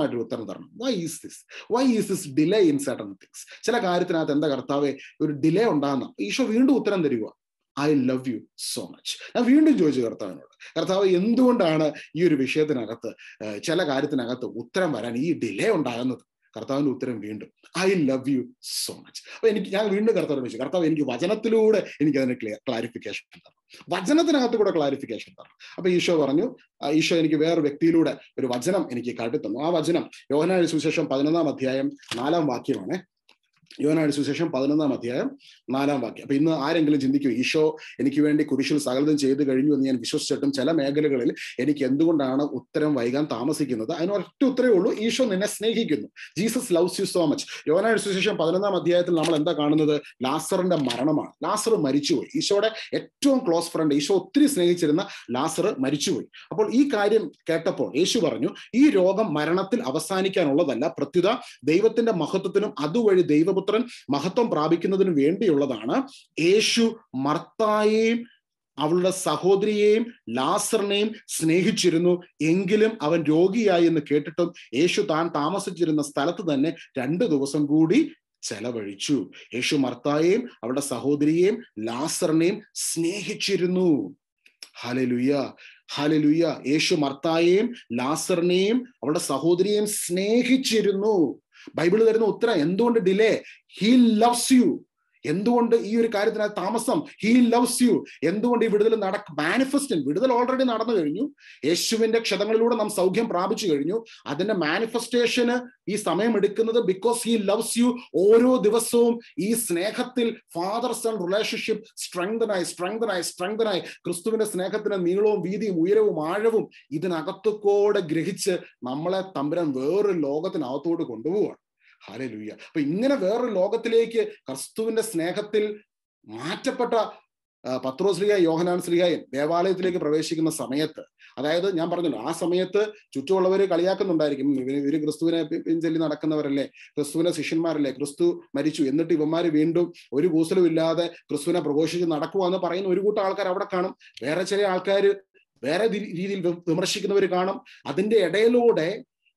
ഒരു ഉത്തരം തരണം why is this why is this delay in certain things ചില കാര്യത്തിനകത്ത് എന്താ കർത്താവ് ഒരു ഡിലേ ഉണ്ടാകുന്ന ഈശോ വീണ്ടും ഉത്തരം തരിക I love you so much ഞാൻ വീണ്ടും ചോദിച്ചു കർത്താവിനോട് കർത്താവ് എന്തുകൊണ്ടാണ് ഈ ഒരു വിഷയത്തിനകത്ത് ചില കാര്യത്തിനകത്ത് ഉത്തരം വരാൻ ഈ ഡിലേ ഉണ്ടാകുന്നത് കർത്താവിൻ്റെ ഉത്തരം വീണ്ടും I love you so much അപ്പോൾ എനിക്ക് ഞാൻ വീണ്ടും കർത്താവ് ചോദിച്ചു കർത്താവ് എനിക്ക് വചനത്തിലൂടെ എനിക്ക് അതിന് ക്ലിയർ ക്ലാരിഫിക്കേഷൻ തരണം വചനത്തിനകത്ത് കൂടെ ക്ലാരിഫിക്കേഷൻ തരണം അപ്പോൾ ഈശോ പറഞ്ഞു ഈശോ എനിക്ക് വേറെ വ്യക്തിയിലൂടെ ഒരു വചനം എനിക്ക് കാട്ടിത്തന്നു ആ വചനം യോഹനാഴ്ച സുവിശേഷം പതിനൊന്നാം അധ്യായം നാലാം വാക്യമാണ് യോനാട് സുശേഷം പതിനൊന്നാം അധ്യായം നാലാം വാക്യം അപ്പൊ ഇന്ന് ആരെങ്കിലും ചിന്തിക്കും ഈശോ എനിക്ക് വേണ്ടി കുരിശിൽ സകലതും ചെയ്തു കഴിഞ്ഞു എന്ന് ഞാൻ വിശ്വസിച്ചിട്ടും ചില മേഖലകളിൽ എനിക്ക് എന്തുകൊണ്ടാണ് ഉത്തരം വൈകാൻ താമസിക്കുന്നത് അതിനൊറ്റ ഉത്തരവേ ഉള്ളൂ ഈശോ നിന്നെ സ്നേഹിക്കുന്നു Jesus loves you so much യോനാട് സുശേഷം പതിനൊന്നാം അധ്യായത്തിൽ നമ്മൾ എന്താ കാണുന്നത് ലാസറിന്റെ മരണമാണ് ലാസർ മരിച്ചുപോയി ഈശോയുടെ ഏറ്റവും ക്ലോസ് ഫ്രണ്ട് ഈശോ ഒത്തിരി സ്നേഹിച്ചിരുന്ന ലാസർ മരിച്ചുപോയി അപ്പോൾ ഈ കാര്യം കേട്ടപ്പോൾ യേശു പറഞ്ഞു ഈ രോഗം മരണത്തിൽ അവസാനിക്കാനുള്ളതല്ല പ്രത്യുത ദൈവത്തിന്റെ മഹത്വത്തിനും അതുവഴി ദൈവം ദൈവപുത്രൻ മഹത്വം പ്രാപിക്കുന്നതിന് വേണ്ടിയുള്ളതാണ് യേശു മർത്തായെയും അവളുടെ സഹോദരിയെയും ലാസറിനെയും സ്നേഹിച്ചിരുന്നു എങ്കിലും അവൻ രോഗിയായി എന്ന് കേട്ടിട്ടും യേശു താൻ താമസിച്ചിരുന്ന സ്ഥലത്ത് തന്നെ രണ്ടു ദിവസം കൂടി ചെലവഴിച്ചു യേശു മർത്തായെയും അവളുടെ സഹോദരിയെയും ലാസറിനെയും സ്നേഹിച്ചിരുന്നു ഹലലുയ ഹലലുയ യേശു മർത്തായെയും ലാസറിനെയും അവളുടെ സഹോദരിയെയും സ്നേഹിച്ചിരുന്നു ബൈബിൾ തരുന്ന ഉത്തരം എന്തുകൊണ്ട് ഡിലേ ഹി ലവ്സ് യു എന്തുകൊണ്ട് ഈ ഒരു കാര്യത്തിനകത്ത് താമസം ഹീ ലവ്സ് യു എന്തുകൊണ്ട് ഈ വിടുതൽ നടക്ക മാനിഫെസ്റ്റിൻ വിടുതൽ ഓൾറെഡി നടന്നു കഴിഞ്ഞു യേശുവിന്റെ ക്ഷതങ്ങളിലൂടെ നാം സൗഖ്യം പ്രാപിച്ചു കഴിഞ്ഞു അതിന്റെ മാനിഫെസ്റ്റേഷന് ഈ സമയം എടുക്കുന്നത് ബിക്കോസ് ഹീ ലവ്സ് യു ഓരോ ദിവസവും ഈ സ്നേഹത്തിൽ ഫാദർ സൺ റിലേഷൻഷിപ്പ് സ്ട്രെങ്തനായി സ്ട്രെങ്തനായി സ്ട്രെങ്തനായി ക്രിസ്തുവിന്റെ സ്നേഹത്തിന് നീളവും വീതിയും ഉയരവും ആഴവും ഇതിനകത്തുകൂടെ ഗ്രഹിച്ച് നമ്മളെ തമ്പുരൻ വേറൊരു ലോകത്തിനകത്തോട് കൊണ്ടുപോവാണ് ഹാലലുയ്യ അപ്പൊ ഇങ്ങനെ വേറൊരു ലോകത്തിലേക്ക് ക്രിസ്തുവിന്റെ സ്നേഹത്തിൽ മാറ്റപ്പെട്ട പത്രോശ്രീയ യോഹനാൻ ശ്രീഹായൻ ദേവാലയത്തിലേക്ക് പ്രവേശിക്കുന്ന സമയത്ത് അതായത് ഞാൻ പറഞ്ഞല്ലോ ആ സമയത്ത് ചുറ്റുമുള്ളവർ കളിയാക്കുന്നുണ്ടായിരിക്കും ഇവർ ക്രിസ്തുവിനെ പിൻചൊല്ലി നടക്കുന്നവരല്ലേ ക്രിസ്തുവിനെ ശിഷ്യന്മാരല്ലേ ക്രിസ്തു മരിച്ചു എന്നിട്ട് ഇവന്മാർ വീണ്ടും ഒരു കൂസലുമില്ലാതെ ക്രിസ്തുവിനെ പ്രഘോഷിച്ച് നടക്കുവാന്ന് പറയുന്ന ഒരു കൂട്ടം ആൾക്കാർ അവിടെ കാണും വേറെ ചില ആൾക്കാർ വേറെ രീതിയിൽ വിമർശിക്കുന്നവർ കാണും അതിന്റെ ഇടയിലൂടെ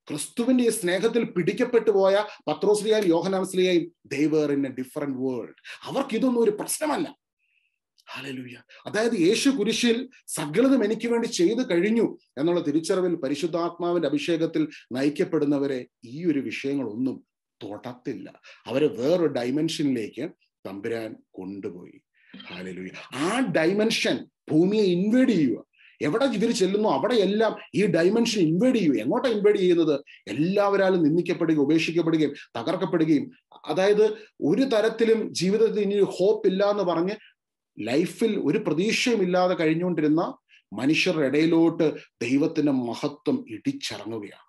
ക്രിസ്തുവിന്റെ ഈ സ്നേഹത്തിൽ പിടിക്കപ്പെട്ടു പോയ പത്രോസ്ലിയായും യോഹനാമസ്ലിയായും they were in a different world അവർക്ക് ഇതൊന്നും ഒരു പ്രശ്നമല്ല ഹാലലൂയ അതായത് യേശു കുരിശിൽ സകലതും എനിക്ക് വേണ്ടി ചെയ്തു കഴിഞ്ഞു എന്നുള്ള തിരിച്ചറിവിൽ പരിശുദ്ധാത്മാവിന്റെ അഭിഷേകത്തിൽ നയിക്കപ്പെടുന്നവരെ ഈ ഒരു വിഷയങ്ങളൊന്നും തൊടത്തില്ല അവരെ വേറൊരു ഡയമെൻഷനിലേക്ക് തമ്പുരാൻ കൊണ്ടുപോയി ഹാലലൂയ ആ ഡൈമെൻഷൻ ഭൂമിയെ ഇൻവേഡ് ചെയ്യുക എവിടെ ഇവർ ചെല്ലുന്നു അവിടെയെല്ലാം ഈ ഡയമെൻഷൻ ഇൻവേഡ് ചെയ്യും എങ്ങോട്ടാണ് ഇൻവേഡ് ചെയ്യുന്നത് എല്ലാവരാലും നിന്ദിക്കപ്പെടുകയും ഉപേക്ഷിക്കപ്പെടുകയും തകർക്കപ്പെടുകയും അതായത് ഒരു തരത്തിലും ജീവിതത്തിൽ ഇനി ഹോപ്പ് ഇല്ല എന്ന് പറഞ്ഞ് ലൈഫിൽ ഒരു പ്രതീക്ഷയും ഇല്ലാതെ കഴിഞ്ഞുകൊണ്ടിരുന്ന മനുഷ്യരുടെ ഇടയിലോട്ട് ദൈവത്തിന്റെ മഹത്വം ഇടിച്ചിറങ്ങുകയാണ്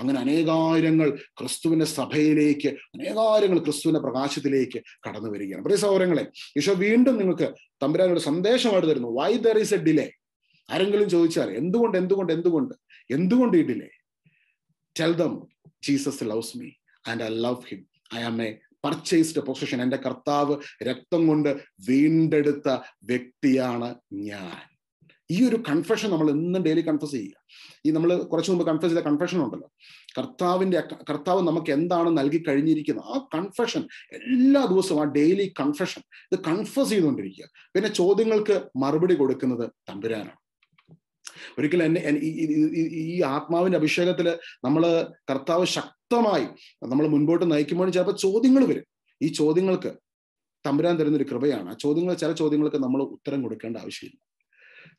അങ്ങനെ അനേകായിരങ്ങൾ ക്രിസ്തുവിന്റെ സഭയിലേക്ക് അനേകായിരങ്ങൾ ക്രിസ്തുവിന്റെ പ്രകാശത്തിലേക്ക് കടന്നു വരികയാണ് പ്രിയ സൗരങ്ങളെ ഈശോ വീണ്ടും നിങ്ങൾക്ക് തമ്പുരാനോട് സന്ദേശമായിട്ട് തരുന്നു why there is a delay ആരെങ്കിലും ചോദിച്ചാൽ എന്തുകൊണ്ട് എന്തുകൊണ്ട് എന്തുകൊണ്ട് എന്തുകൊണ്ട് ഈ delay tell them Jesus loves me and I love him I am a purchased position എൻ്റെ കർത്താവ് രക്തം കൊണ്ട് വീണ്ടെടുത്ത വ്യക്തിയാണ് ഞാൻ ഈ ഒരു കൺഫെഷൻ നമ്മൾ ഇന്നും ഡെയിലി കൺഫസ് ചെയ്യുക ഈ നമ്മൾ കുറച്ച് മുമ്പ് കൺഫസ് ചെയ്ത കൺഫെഷൻ ഉണ്ടല്ലോ കർത്താവിന്റെ കർത്താവ് നമുക്ക് എന്താണ് നൽകി കഴിഞ്ഞിരിക്കുന്നത് ആ കൺഫെഷൻ എല്ലാ ദിവസവും ആ ഡെയിലി കൺഫെഷൻ ഇത് കൺഫസ് ചെയ്തുകൊണ്ടിരിക്കുക പിന്നെ ചോദ്യങ്ങൾക്ക് മറുപടി കൊടുക്കുന്നത് തമ്പുരാനാണ് ഒരിക്കലും എന്നെ ഈ ആത്മാവിന്റെ അഭിഷേകത്തിൽ നമ്മൾ കർത്താവ് ശക്തമായി നമ്മൾ മുൻപോട്ട് നയിക്കുമ്പോൾ ചിലപ്പോൾ ചോദ്യങ്ങൾ വരും ഈ ചോദ്യങ്ങൾക്ക് തമ്പുരാൻ തരുന്നൊരു കൃപയാണ് ആ ചോദ്യങ്ങൾ ചില ചോദ്യങ്ങൾക്ക് നമ്മൾ ഉത്തരം കൊടുക്കേണ്ട ആവശ്യമില്ല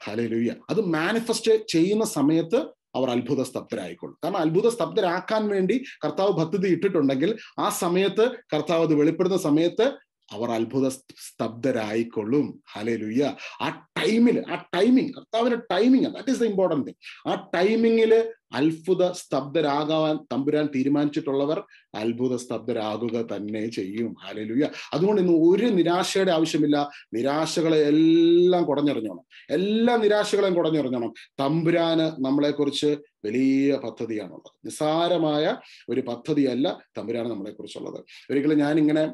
ഹലലുയ്യ അത് മാനിഫെസ്റ്റ് ചെയ്യുന്ന സമയത്ത് അവർ അത്ഭുത സ്തബ്ധരായിക്കൊള്ളും കാരണം അത്ഭുത സ്തബ്ധരാക്കാൻ വേണ്ടി കർത്താവ് ഭക്തി ഇട്ടിട്ടുണ്ടെങ്കിൽ ആ സമയത്ത് കർത്താവ് അത് വെളിപ്പെടുന്ന സമയത്ത് അവർ അത്ഭുത സ്തബ്ധരായിക്കൊള്ളും ഹലേ ലുയ്യ ആ ടൈമിൽ ആ ടൈമിങ് കർത്താവിന്റെ timing that is the important ആ ടൈമിങ്ങില് അത്ഭുത സ്തബ്ധരാകാൻ തമ്പുരാൻ തീരുമാനിച്ചിട്ടുള്ളവർ അത്ഭുത സ്തബ്ധരാകുക തന്നെ ചെയ്യും ഹാലലുയ അതുകൊണ്ട് ഇന്ന് ഒരു നിരാശയുടെ ആവശ്യമില്ല നിരാശകളെ എല്ലാം കുടഞ്ഞെറിഞ്ഞോണം എല്ലാ നിരാശകളെയും കുടഞ്ഞെറിഞ്ഞോണം തമ്പുരാന് നമ്മളെക്കുറിച്ച് വലിയ പദ്ധതിയാണുള്ളത് നിസ്സാരമായ ഒരു പദ്ധതിയല്ല തമ്പുരാന് നമ്മളെക്കുറിച്ചുള്ളത് ഒരിക്കലും ഞാൻ ഇങ്ങനെ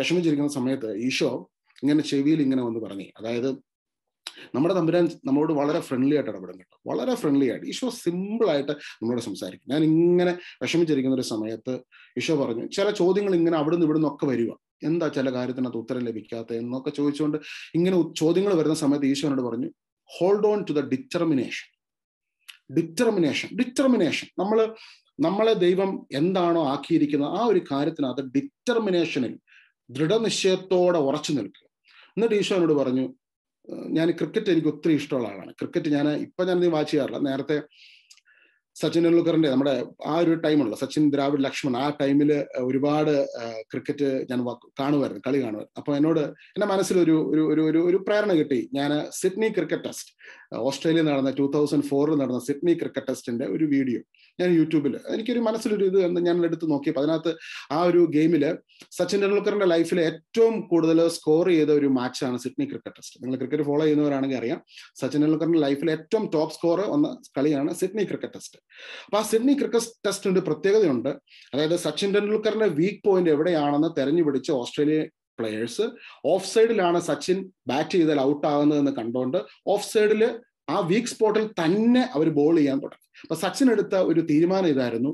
വിഷമിച്ചിരിക്കുന്ന സമയത്ത് ഈശോ ഇങ്ങനെ ചെവിയിൽ ഇങ്ങനെ വന്ന് പറഞ്ഞു അതായത് നമ്മുടെ തമ്പുരാൻ നമ്മളോട് വളരെ ഫ്രണ്ട്ലി ആയിട്ട് ഇടപെടും കേട്ടോ വളരെ ഫ്രണ്ട്ലി ആയിട്ട് ഈശോ ആയിട്ട് നമ്മളോട് സംസാരിക്കും ഞാൻ ഇങ്ങനെ വിഷമിച്ചിരിക്കുന്ന ഒരു സമയത്ത് ഈശോ പറഞ്ഞു ചില ചോദ്യങ്ങൾ ഇങ്ങനെ അവിടുന്ന് ഇവിടെ ഒക്കെ വരിക എന്താ ചില കാര്യത്തിനകത്ത് ഉത്തരം ലഭിക്കാത്ത എന്നൊക്കെ ചോദിച്ചുകൊണ്ട് ഇങ്ങനെ ചോദ്യങ്ങൾ വരുന്ന സമയത്ത് ഈശോനോട് പറഞ്ഞു hold on to the determination determination determination നമ്മൾ നമ്മളെ ദൈവം എന്താണോ ആക്കിയിരിക്കുന്നത് ആ ഒരു കാര്യത്തിനകത്ത് ഡിറ്റർമിനേഷനിൽ ദൃഢനിശ്ചയത്തോടെ ഉറച്ചു നിൽക്കുക എന്നിട്ട് ഈശോനോട് പറഞ്ഞു ഞാൻ ക്രിക്കറ്റ് എനിക്ക് ഒത്തിരി ഇഷ്ടമുള്ള ആളാണ് ക്രിക്കറ്റ് ഞാൻ ഇപ്പൊ ഞാൻ വാച്ച് ചെയ്യാറില്ല നേരത്തെ സച്ചിൻ ടെണ്ടുൽക്കറിന്റെ നമ്മുടെ ആ ഒരു ടൈമുള്ള സച്ചിൻ ദ്രാവിഡ് ലക്ഷ്മൺ ആ ടൈമിൽ ഒരുപാട് ക്രിക്കറ്റ് ഞാൻ കാണുമായിരുന്നു കളി കാണുമായിരുന്നു അപ്പോൾ എന്നോട് എന്റെ മനസ്സിൽ ഒരു ഒരു ഒരു ഒരു പ്രേരണ കിട്ടി ഞാൻ സിഡ്നി ക്രിക്കറ്റ് ടെസ്റ്റ് ഓസ്ട്രേലിയ നടന്ന ടൂ തൗസൻഡ് ഫോറിൽ നടന്ന സിഡ്നി ക്രിക്കറ്റ് ടെസ്റ്റിന്റെ ഒരു വീഡിയോ ഞാൻ യൂട്യൂബിൽ എനിക്കൊരു മനസ്സിലൊരു ഇത് എന്ന് ഞാൻ എടുത്ത് നോക്കിയപ്പോൾ അതിനകത്ത് ആ ഒരു ഗെയിമിൽ സച്ചിൻ ടെണ്ടുൽക്കറിന്റെ ലൈഫിൽ ഏറ്റവും കൂടുതൽ സ്കോർ ചെയ്ത ഒരു മാച്ചാണ് സിഡ്നി ക്രിക്കറ്റ് ടെസ്റ്റ് നിങ്ങൾ ക്രിക്കറ്റ് ഫോളോ ചെയ്യുന്നവരാണെങ്കിൽ അറിയാം സച്ചിൻ ടെണ്ടുൽക്കറിന്റെ ലൈഫിൽ ഏറ്റവും ടോപ്പ് സ്കോർ വന്ന കളിയാണ് സിഡ്നി ക്രിക്കറ്റ് ടെസ്റ്റ് അപ്പോൾ ആ സിഡ്നി ക്രിക്കറ്റ് ടെസ്റ്റിന് ഒരു പ്രത്യേകതയുണ്ട് അതായത് സച്ചിൻ ടെണ്ടുൽക്കറിന്റെ വീക്ക് പോയിന്റ് എവിടെയാണെന്ന് തെരഞ്ഞുപിടിച്ച് ഓസ്ട്രേലിയ പ്ലെയേഴ്സ് ഓഫ് സൈഡിലാണ് സച്ചിൻ ബാറ്റ് ചെയ്താൽ ഔട്ട് ആകുന്നതെന്ന് കണ്ടുകൊണ്ട് ഓഫ് സൈഡിൽ ആ വീക്ക് സ്പോട്ടിൽ തന്നെ അവർ ബോൾ ചെയ്യാൻ തുടങ്ങി അപ്പൊ സച്ചിൻ എടുത്ത ഒരു തീരുമാനം ഇതായിരുന്നു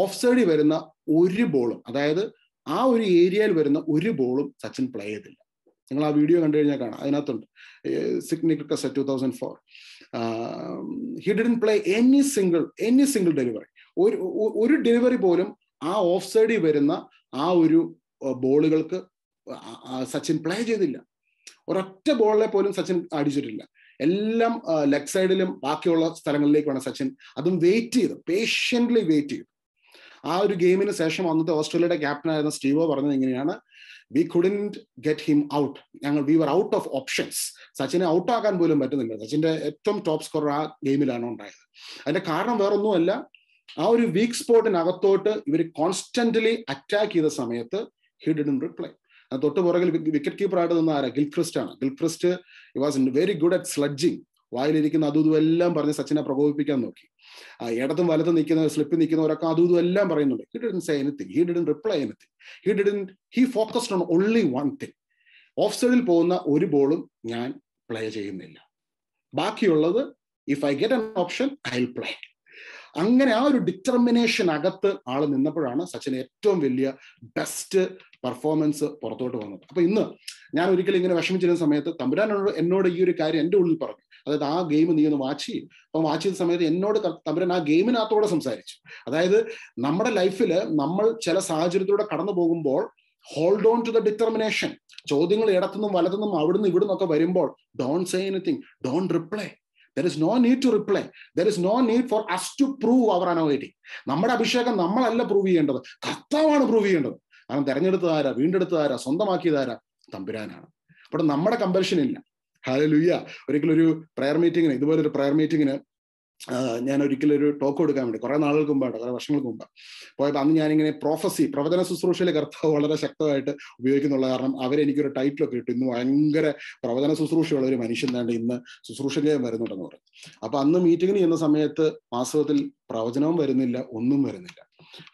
ഓഫ് സൈഡിൽ വരുന്ന ഒരു ബോളും അതായത് ആ ഒരു ഏരിയയിൽ വരുന്ന ഒരു ബോളും സച്ചിൻ പ്ലേ ചെയ്തില്ല നിങ്ങൾ ആ വീഡിയോ കണ്ടു കഴിഞ്ഞാൽ കാണാം അതിനകത്തുണ്ട് Sydney cricket two thousand four he play any single any single delivery ഒരു ഒരു ഡെലിവറി പോലും ആ ഓഫ് സൈഡിൽ വരുന്ന ആ ഒരു ബോളുകൾക്ക് സച്ചിൻ പ്ലേ ചെയ്തില്ല ഒരൊറ്റ ബോളിലെ പോലും സച്ചിൻ അടിച്ചിട്ടില്ല എല്ലാം ലെഗ് സൈഡിലും ബാക്കിയുള്ള സ്ഥലങ്ങളിലേക്കാണ് സച്ചിൻ അതും വെയിറ്റ് ചെയ്ത് പേഷ്യൻ്റ്ലി വെയിറ്റ് ചെയ്തു ആ ഒരു ഗെയിമിന് ശേഷം അന്നത്തെ ഓസ്ട്രേലിയയുടെ ക്യാപ്റ്റനായിരുന്ന സ്റ്റീവോ പറഞ്ഞത് ഇങ്ങനെയാണ് we couldn't get him out ഞങ്ങൾ we were out of options സച്ചിനെ ഔട്ട് ആക്കാൻ പോലും പറ്റുന്നില്ല സച്ചിന്റെ ഏറ്റവും ടോപ്പ് സ്കോറർ ആ ഗെയിമിലാണ് ഉണ്ടായത് അതിന്റെ കാരണം വേറൊന്നുമല്ല ആ ഒരു വീക്ക് സ്പോട്ടിനകത്തോട്ട് ഇവർ കോൺസ്റ്റന്റ്ലി അറ്റാക്ക് ചെയ്ത സമയത്ത് ഹിഡൻ റിപ്ലൈ തൊട്ട് പുറകിൽ വിക്കറ്റ് കീപ്പറായിട്ട് നിന്ന ആരാ ഗിൽക്രിസ്റ്റ് ആണ് Gilchrist was very good at sledging വായിലിരിക്കുന്ന അതും എല്ലാം പറഞ്ഞ് സച്ചിനെ പ്രകോപിപ്പിക്കാൻ നോക്കി ഇടത്തും വലത്തും നിൽക്കുന്ന സ്ലിപ്പിൽ നിൽക്കുന്നവരൊക്കെ അതും എല്ലാം പറയുന്നുണ്ട് he didn't say anything he didn't reply anything he didn't he focused on only one thing off സൈഡിൽ പോകുന്ന ഒരു ബോളും ഞാൻ പ്ലേ ചെയ്യുന്നില്ല ബാക്കിയുള്ളത് if I get an option I play അങ്ങനെ ആ ഒരു ഡിറ്റർമിനേഷൻ അകത്ത് ആൾ നിന്നപ്പോഴാണ് സച്ചിൻ ഏറ്റവും വലിയ ബെസ്റ്റ് പെർഫോമൻസ് പുറത്തോട്ട് വന്നത് അപ്പൊ ഇന്ന് ഞാൻ ഒരിക്കലും ഇങ്ങനെ വിഷമിച്ചിരുന്ന സമയത്ത് തമ്പുരാനോട് എന്നോട് ഈ ഒരു കാര്യം എന്റെ ഉള്ളിൽ പറഞ്ഞു അതായത് ആ ഗെയിം നീ ഒന്ന് വാച്ച് ചെയ്യും അപ്പൊ വാച്ച് ചെയ്ത സമയത്ത് എന്നോട് തമ്പുരാൻ ആ ഗെയിമിനകത്തോടെ സംസാരിച്ചു അതായത് നമ്മുടെ ലൈഫിൽ നമ്മൾ ചില സാഹചര്യത്തിലൂടെ കടന്നു പോകുമ്പോൾ hold on to the determination ചോദ്യങ്ങൾ ഇടത്തുനിന്നും വലത്തുനിന്നും അവിടുന്ന് ഇവിടുന്നൊക്കെ വരുമ്പോൾ don't say anything don't reply there is no need to reply there is no need for us to prove our anointing നമ്മുടെ അഭിഷേകം നമ്മളല്ല പ്രൂവ് ചെയ്യേണ്ടത് കർത്താവാണ് പ്രൂവ് ചെയ്യേണ്ടത് കാരണം തെരഞ്ഞെടുത്തതാരാ വീണ്ടെടുത്തതാരാ സ്വന്തമാക്കിയതാരാ തമ്പുരാനാണ് അപ്പോൾ നമ്മുടെ കമ്പൽഷൻ ഇല്ല ഹാലുയ്യ ഒരിക്കലും ഒരു പ്രയർ മീറ്റിങ്ങിന് ഇതുപോലെ ഒരു പ്രയർ മീറ്റിങ്ങിന് ഞാൻ ഒരിക്കലും ഒരു ടോക്ക് കൊടുക്കാൻ വേണ്ടി കുറേ നാളുകൾക്ക് മുമ്പായിട്ട് കുറെ വർഷങ്ങൾക്ക് മുമ്പ് പോയപ്പോൾ അന്ന് ഞാനിങ്ങനെ പ്രൊഫസി പ്രവചന ശുശ്രൂഷയിലെ കർത്താവ് വളരെ ശക്തമായിട്ട് ഉപയോഗിക്കുന്നുള്ള കാരണം അവരെനിക്കൊരു ടൈറ്റിലൊക്കെ ഇട്ടു ഇന്ന് ഭയങ്കര പ്രവചന ശുശ്രൂഷയുള്ള ഒരു മനുഷ്യൻ തന്നെ ഇന്ന് ശുശ്രൂഷയിലേക്ക് വരുന്നുണ്ടെന്ന് പറഞ്ഞു അപ്പൊ അന്ന് മീറ്റിങ്ങിന് ചെയ്യുന്ന സമയത്ത് വാസ്തവത്തിൽ പ്രവചനവും വരുന്നില്ല ഒന്നും വരുന്നില്ല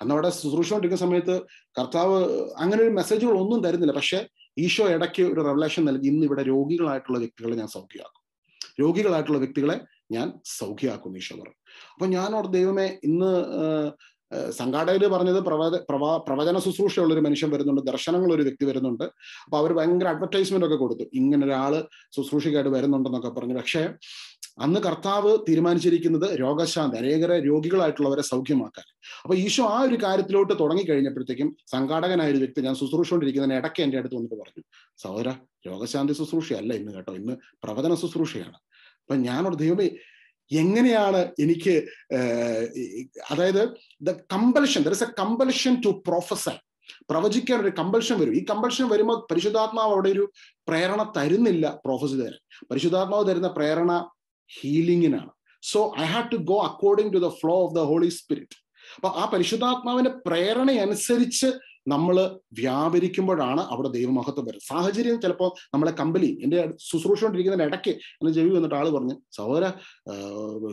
അന്ന് അവിടെ കൊണ്ടിരിക്കുന്ന സമയത്ത് കർത്താവ് അങ്ങനെ ഒരു മെസ്സേജുകൾ ഒന്നും തരുന്നില്ല പക്ഷേ ഈശോ ഇടയ്ക്ക് ഒരു റെവലേഷൻ നൽകി ഇന്ന് ഇവിടെ രോഗികളായിട്ടുള്ള വ്യക്തികളെ ഞാൻ സൗഖ്യമാക്കും രോഗികളായിട്ടുള്ള വ്യക്തികളെ ഞാൻ സൗഖ്യമാക്കും ഈശോ പറഞ്ഞു അപ്പൊ ഞാനോട് ദൈവമേ ഇന്ന് സംഘാടകര് പറഞ്ഞത് പ്രവച പ്രവാ പ്രവചന ശുശ്രൂഷയുള്ള ഒരു മനുഷ്യൻ വരുന്നുണ്ട് ദർശനങ്ങൾ ഒരു വ്യക്തി വരുന്നുണ്ട് അപ്പൊ അവർ ഭയങ്കര അഡ്വർടൈസ്മെന്റ് ഒക്കെ കൊടുത്തു ഇങ്ങനെ ഒരാള് ശുശ്രൂഷയ്ക്കായിട്ട് വരുന്നുണ്ടെന്നൊക്കെ പറഞ്ഞു പക്ഷേ അന്ന് കർത്താവ് തീരുമാനിച്ചിരിക്കുന്നത് രോഗശാന്തി അനേകരെ രോഗികളായിട്ടുള്ളവരെ സൗഖ്യമാക്കാൻ അപ്പൊ ഈശോ ആ ഒരു കാര്യത്തിലോട്ട് തുടങ്ങിക്കഴിഞ്ഞപ്പോഴത്തേക്കും സംഘാടകനായ ഒരു വ്യക്തി ഞാൻ ശുശ്രൂഷിച്ചുകൊണ്ടിരിക്കുന്നതിന് ഇടയ്ക്ക് എന്റെ അടുത്ത് വന്നിട്ട് പറഞ്ഞു സൗര രോഗശാന്തി ശുശ്രൂഷയല്ല ഇന്ന് കേട്ടോ ഇന്ന് പ്രവചന ശുശ്രൂഷയാണ് അപ്പൊ ഞാനോട് ദൈവമേ എങ്ങനെയാണ് എനിക്ക് അതായത് the compulsion there is a compulsion to professor പ്രവചിക്കാൻ ഒരു കമ്പൽഷൻ വരും ഈ കമ്പൽഷൻ വരുമ്പോൾ പരിശുദ്ധാത്മാവ് അവിടെ ഒരു പ്രേരണ തരുന്നില്ല പ്രൊഫസി തരാൻ പരിശുദ്ധാത്മാവ് തരുന്ന പ്രേരണ ഹീലിങ്ങിനാണ് so I have to go according to the flow of the holy spirit അപ്പൊ ആ പരിശുദ്ധാത്മാവിന്റെ പ്രേരണയനുസരിച്ച് നമ്മൾ വ്യാപരിക്കുമ്പോഴാണ് അവിടെ ദൈവമഹത്വം വരുന്നത് സാഹചര്യം ചിലപ്പോൾ നമ്മളെ കമ്പലി എൻ്റെ ശുശ്രൂഷകൊണ്ടിരിക്കുന്നതിന് ഇടയ്ക്ക് എൻ്റെ ജവി വന്നിട്ട് ആൾ പറഞ്ഞു സഹോദര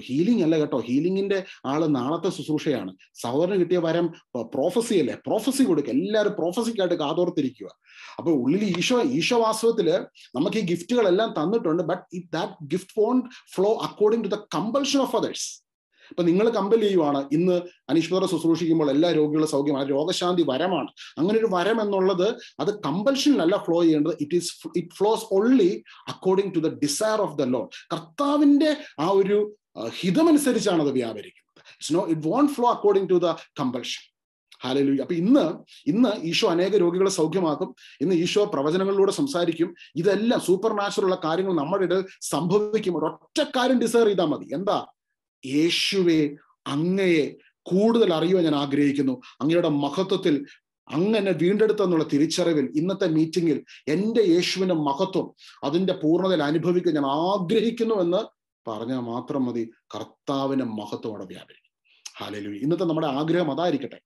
ഹീലിംഗ് അല്ല കേട്ടോ ഹീലിംഗിന്റെ ആൾ നാളത്തെ ശുശ്രൂഷയാണ് സഹോദരന് കിട്ടിയ വരം പ്രോഫസി അല്ലേ പ്രോഫസി കൊടുക്കുക എല്ലാവരും പ്രോഫസിക്കായിട്ട് കാതോർത്തിരിക്കുക അപ്പോൾ ഉള്ളിൽ ഈശോ ഈശോ നമുക്ക് ഈ ഗിഫ്റ്റുകളെല്ലാം തന്നിട്ടുണ്ട് but that gift won't flow according to the compulsion of others അപ്പൊ നിങ്ങൾ കമ്പൽ ചെയ്യുവാണ് ഇന്ന് അനിശ്വര ശുശ്രൂഷിക്കുമ്പോൾ എല്ലാ രോഗികളുടെ സൗഖ്യമാണ് രോഗശാന്തി വരമാണ് അങ്ങനെ ഒരു വരം എന്നുള്ളത് അത് കമ്പൽഷനിലല്ല ഫ്ലോ ചെയ്യേണ്ടത് it is it flows only according to the desire of the lord കർത്താവിന്റെ ആ ഒരു ഹിതമനുസരിച്ചാണ് അത് വ്യാപരിക്കുന്നത് it's no it won't flow according to the compulsion ഹാലലു അപ്പൊ ഇന്ന് ഇന്ന് ഈശോ അനേക രോഗികളെ സൗഖ്യമാക്കും ഇന്ന് ഈശോ പ്രവചനങ്ങളിലൂടെ സംസാരിക്കും ഇതെല്ലാം സൂപ്പർ നാച്ചുറൽ ഉള്ള കാര്യങ്ങൾ നമ്മുടെ ഇടയിൽ സംഭവിക്കും ഒരൊറ്റ കാര്യം ഡിസയർ ചെയ്താൽ മതി എന്താ യേശുവെ അങ്ങയെ കൂടുതൽ അറിയുവാൻ ഞാൻ ആഗ്രഹിക്കുന്നു അങ്ങയുടെ മഹത്വത്തിൽ അങ്ങനെ വീണ്ടെടുത്തെന്നുള്ള തിരിച്ചറിവിൽ ഇന്നത്തെ മീറ്റിംഗിൽ എൻ്റെ യേശുവിൻ്റെ മഹത്വം അതിൻ്റെ പൂർണ്ണതയിൽ അനുഭവിക്കാൻ ഞാൻ ആഗ്രഹിക്കുന്നു എന്ന് പറഞ്ഞാൽ മാത്രം മതി കർത്താവിൻ്റെ മഹത്വം അവിടെ ഹാലലു ഇന്നത്തെ നമ്മുടെ ആഗ്രഹം അതായിരിക്കട്ടെ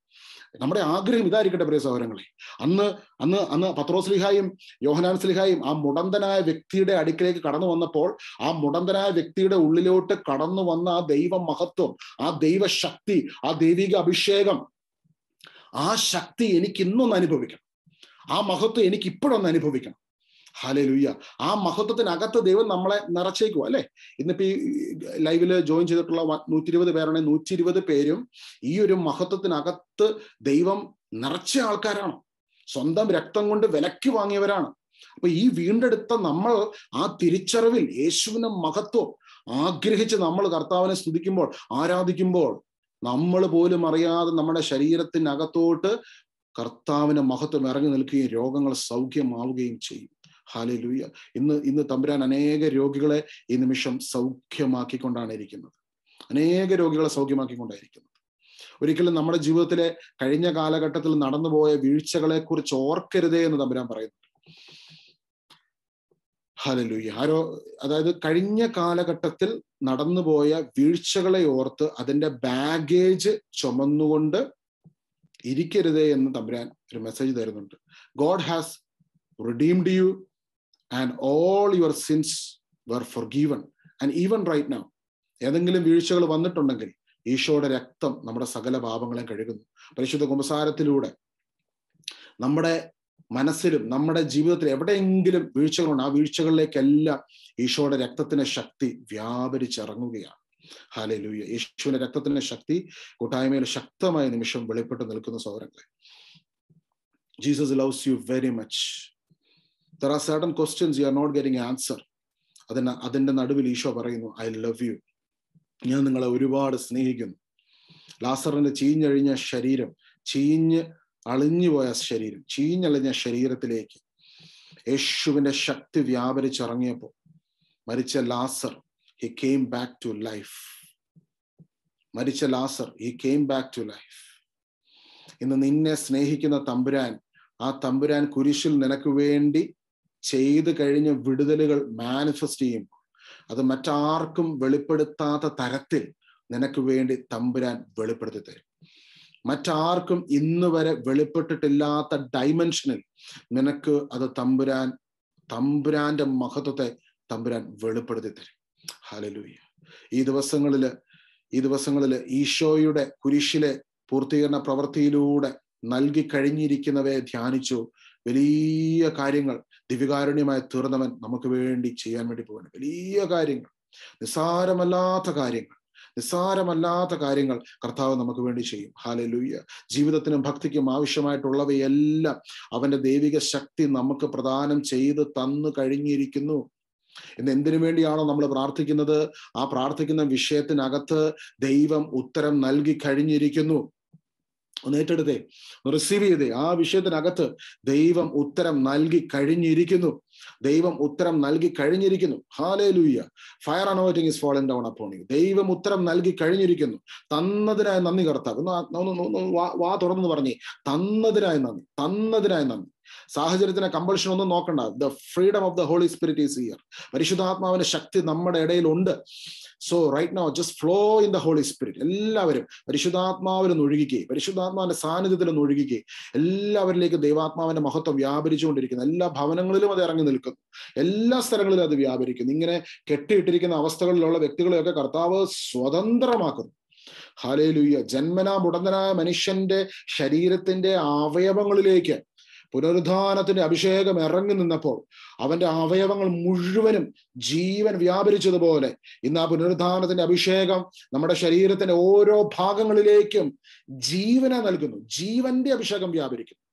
നമ്മുടെ ആഗ്രഹം ഇതായിരിക്കട്ടെ പ്രിയ സഹോദരങ്ങളെ അന്ന് അന്ന് അന്ന് സ്ലിഹായും യോഹനാൻ സ്ലിഹായും ആ മുടന്തനായ വ്യക്തിയുടെ അടുക്കിലേക്ക് കടന്നു വന്നപ്പോൾ ആ മുടന്തനായ വ്യക്തിയുടെ ഉള്ളിലോട്ട് കടന്നു വന്ന ആ ദൈവ മഹത്വം ആ ദൈവശക്തി ആ ദൈവിക അഭിഷേകം ആ ശക്തി എനിക്ക് ഇന്നൊന്ന് അനുഭവിക്കണം ആ മഹത്വം എനിക്ക് ഇപ്പോഴൊന്ന് അനുഭവിക്കണം ഹാലലുയ്യ ആ മഹത്വത്തിനകത്ത് ദൈവം നമ്മളെ നിറച്ചേക്കും അല്ലെ ഇന്നിപ്പോ ഈ ലൈവിൽ ജോയിൻ ചെയ്തിട്ടുള്ള നൂറ്റി ഇരുപത് പേരാണെ നൂറ്റി ഇരുപത് പേരും ഈ ഒരു മഹത്വത്തിനകത്ത് ദൈവം നിറച്ച ആൾക്കാരാണ് സ്വന്തം രക്തം കൊണ്ട് വിലക്ക് വാങ്ങിയവരാണ് അപ്പൊ ഈ വീണ്ടെടുത്ത നമ്മൾ ആ തിരിച്ചറിവിൽ യേശുവിന്റെ മഹത്വം ആഗ്രഹിച്ച് നമ്മൾ കർത്താവിനെ സ്തുതിക്കുമ്പോൾ ആരാധിക്കുമ്പോൾ നമ്മൾ പോലും അറിയാതെ നമ്മുടെ ശരീരത്തിനകത്തോട്ട് കർത്താവിന് മഹത്വം ഇറങ്ങി നിൽക്കുകയും രോഗങ്ങൾ സൗഖ്യമാവുകയും ചെയ്യും ഹാലലൂയ ഇന്ന് ഇന്ന് തമ്പുരാൻ അനേക രോഗികളെ ഈ നിമിഷം സൗഖ്യമാക്കിക്കൊണ്ടാണ് ഇരിക്കുന്നത് അനേക രോഗികളെ സൗഖ്യമാക്കിക്കൊണ്ടായിരിക്കുന്നത് ഒരിക്കലും നമ്മുടെ ജീവിതത്തിലെ കഴിഞ്ഞ കാലഘട്ടത്തിൽ നടന്നുപോയ വീഴ്ചകളെ കുറിച്ച് ഓർക്കരുതേ എന്ന് തമ്പുരാൻ പറയുന്നു ഹലലൂയ ആരോ അതായത് കഴിഞ്ഞ കാലഘട്ടത്തിൽ നടന്നുപോയ വീഴ്ചകളെ ഓർത്ത് അതിന്റെ ബാഗേജ് ചുമന്നുകൊണ്ട് ഇരിക്കരുതേ എന്ന് തമ്പുരാൻ ഒരു മെസ്സേജ് തരുന്നുണ്ട് God has redeemed you and all your sins were forgiven and even right now ഏതെങ്കിലും വീഴ്ചകൾ വന്നിട്ടുണ്ടെങ്കിൽ ഈശോയുടെ രക്തം നമ്മുടെ സകല പാപങ്ങളെ കഴുകുന്നു പരിശുദ്ധ കുമ്പസാരത്തിലൂടെ നമ്മുടെ മനസ്സിലും നമ്മുടെ ജീവിതത്തിലും എവിടെയെങ്കിലും വീഴ്ചകളുണ്ട് ആ വീഴ്ചകളിലേക്കെല്ലാം ഈശോയുടെ രക്തത്തിന്റെ ശക്തി വ്യാപരിച്ചിറങ്ങുകയാണ് ഹാലലൂയ യേശുവിന്റെ രക്തത്തിന്റെ ശക്തി കൂട്ടായ്മയിൽ ശക്തമായ നിമിഷം വെളിപ്പെട്ട് നിൽക്കുന്ന സൗരങ്ങളെ Jesus loves you very much there are certain questions you are not getting answer അതിന് അതിൻ്റെ നടുവിൽ ഈശോ പറയുന്നു ഐ ലവ് യു ഞാൻ നിങ്ങളെ ഒരുപാട് സ്നേഹിക്കുന്നു ലാസറിന്റെ ചീഞ്ഞഴിഞ്ഞ ശരീരം ചീഞ്ഞ് അളിഞ്ഞുപോയ ശരീരം ചീഞ്ഞളിഞ്ഞ ശരീരത്തിലേക്ക് യേശുവിന്റെ ശക്തി വ്യാപരിച്ചിറങ്ങിയപ്പോൾ മരിച്ച ലാസർ he came back to life മരിച്ച ലാസർ he came back to life ഇന്ന് നിന്നെ സ്നേഹിക്കുന്ന തമ്പുരാൻ ആ തമ്പുരാൻ കുരിശിൽ നിനക്ക് വേണ്ടി ചെയ്തു കഴിഞ്ഞ വിടുതലുകൾ മാനിഫെസ്റ്റ് ചെയ്യുമ്പോൾ അത് മറ്റാർക്കും വെളിപ്പെടുത്താത്ത തരത്തിൽ നിനക്ക് വേണ്ടി തമ്പുരാൻ വെളിപ്പെടുത്തി തരും മറ്റാർക്കും ഇന്ന് വരെ വെളിപ്പെട്ടിട്ടില്ലാത്ത ഡൈമെൻഷനിൽ നിനക്ക് അത് തമ്പുരാൻ തമ്പുരാന്റെ മഹത്വത്തെ തമ്പുരാൻ വെളിപ്പെടുത്തി തരും ഹലലൂയ ഈ ദിവസങ്ങളില് ഈ ദിവസങ്ങളില് ഈശോയുടെ കുരിശിലെ പൂർത്തീകരണ പ്രവൃത്തിയിലൂടെ നൽകി കഴിഞ്ഞിരിക്കുന്നവയെ ധ്യാനിച്ചു വലിയ കാര്യങ്ങൾ ദിവ്യകാരുണ്യമായി തീർന്നവൻ നമുക്ക് വേണ്ടി ചെയ്യാൻ വേണ്ടി പോകുന്നത് വലിയ കാര്യങ്ങൾ നിസ്സാരമല്ലാത്ത കാര്യങ്ങൾ നിസ്സാരമല്ലാത്ത കാര്യങ്ങൾ കർത്താവ് നമുക്ക് വേണ്ടി ചെയ്യും ഹാലലൂയ്യ ജീവിതത്തിനും ഭക്തിക്കും ആവശ്യമായിട്ടുള്ളവയെല്ലാം അവന്റെ ദൈവിക ശക്തി നമുക്ക് പ്രദാനം ചെയ്ത് തന്നു കഴിഞ്ഞിരിക്കുന്നു ഇന്ന് എന്തിനു വേണ്ടിയാണോ നമ്മൾ പ്രാർത്ഥിക്കുന്നത് ആ പ്രാർത്ഥിക്കുന്ന വിഷയത്തിനകത്ത് ദൈവം ഉത്തരം നൽകി കഴിഞ്ഞിരിക്കുന്നു ഒന്ന് ഏറ്റെടുത്തേ റിസീവ് ചെയ്തേ ആ വിഷയത്തിനകത്ത് ദൈവം ഉത്തരം നൽകി കഴിഞ്ഞിരിക്കുന്നു ദൈവം ഉത്തരം നൽകി കഴിഞ്ഞിരിക്കുന്നു hallelujah fire anointing is fallen down upon ദൈവം ഉത്തരം നൽകി കഴിഞ്ഞിരിക്കുന്നു തന്നതിനായി നന്ദി കർത്താവ് വാ തുറന്നു പറഞ്ഞു തന്നതിനായി നന്ദി തന്നതിനായി നന്ദി സാഹചര്യത്തിന് കമ്പൾഷൻ ഒന്നും നോക്കണ്ട the freedom of the holy spirit is here പരിശുദ്ധാത്മാവിന്റെ ശക്തി നമ്മുടെ ഇടയിലുണ്ട് so right no just flow in the holy spirit എല്ലാവരും പരിശുദ്ധാത്മാവിൽ ഒന്ന് ഒഴുകിക്കേ പരിശുദ്ധാത്മാവിന്റെ സാന്നിധ്യത്തിൽ ഒന്ന് ഒഴുകിക്കേ എല്ലാവരിലേക്കും ദൈവാത്മാവിന്റെ മഹത്വം വ്യാപരിച്ചുകൊണ്ടിരിക്കുന്നു എല്ലാ ഭവനങ്ങളിലും അത് ഇറങ്ങി നിൽക്കുന്നു എല്ലാ സ്ഥലങ്ങളിലും അത് വ്യാപരിക്കുന്നു ഇങ്ങനെ കെട്ടിയിട്ടിരിക്കുന്ന അവസ്ഥകളിലുള്ള വ്യക്തികളെയൊക്കെ കർത്താവ് സ്വതന്ത്രമാക്കുന്നു ഹാലേലുയ്യ ജന്മനാ മുടന്തനായ മനുഷ്യന്റെ ശരീരത്തിന്റെ അവയവങ്ങളിലേക്ക് പുനരുദ്ധാനത്തിന്റെ അഭിഷേകം ഇറങ്ങി നിന്നപ്പോൾ അവന്റെ അവയവങ്ങൾ മുഴുവനും ജീവൻ വ്യാപരിച്ചതുപോലെ ഇന്ന് ആ പുനരുദ്ധാനത്തിന്റെ അഭിഷേകം നമ്മുടെ ശരീരത്തിന്റെ ഓരോ ഭാഗങ്ങളിലേക്കും ജീവന നൽകുന്നു ജീവന്റെ അഭിഷേകം വ്യാപരിക്കുന്നു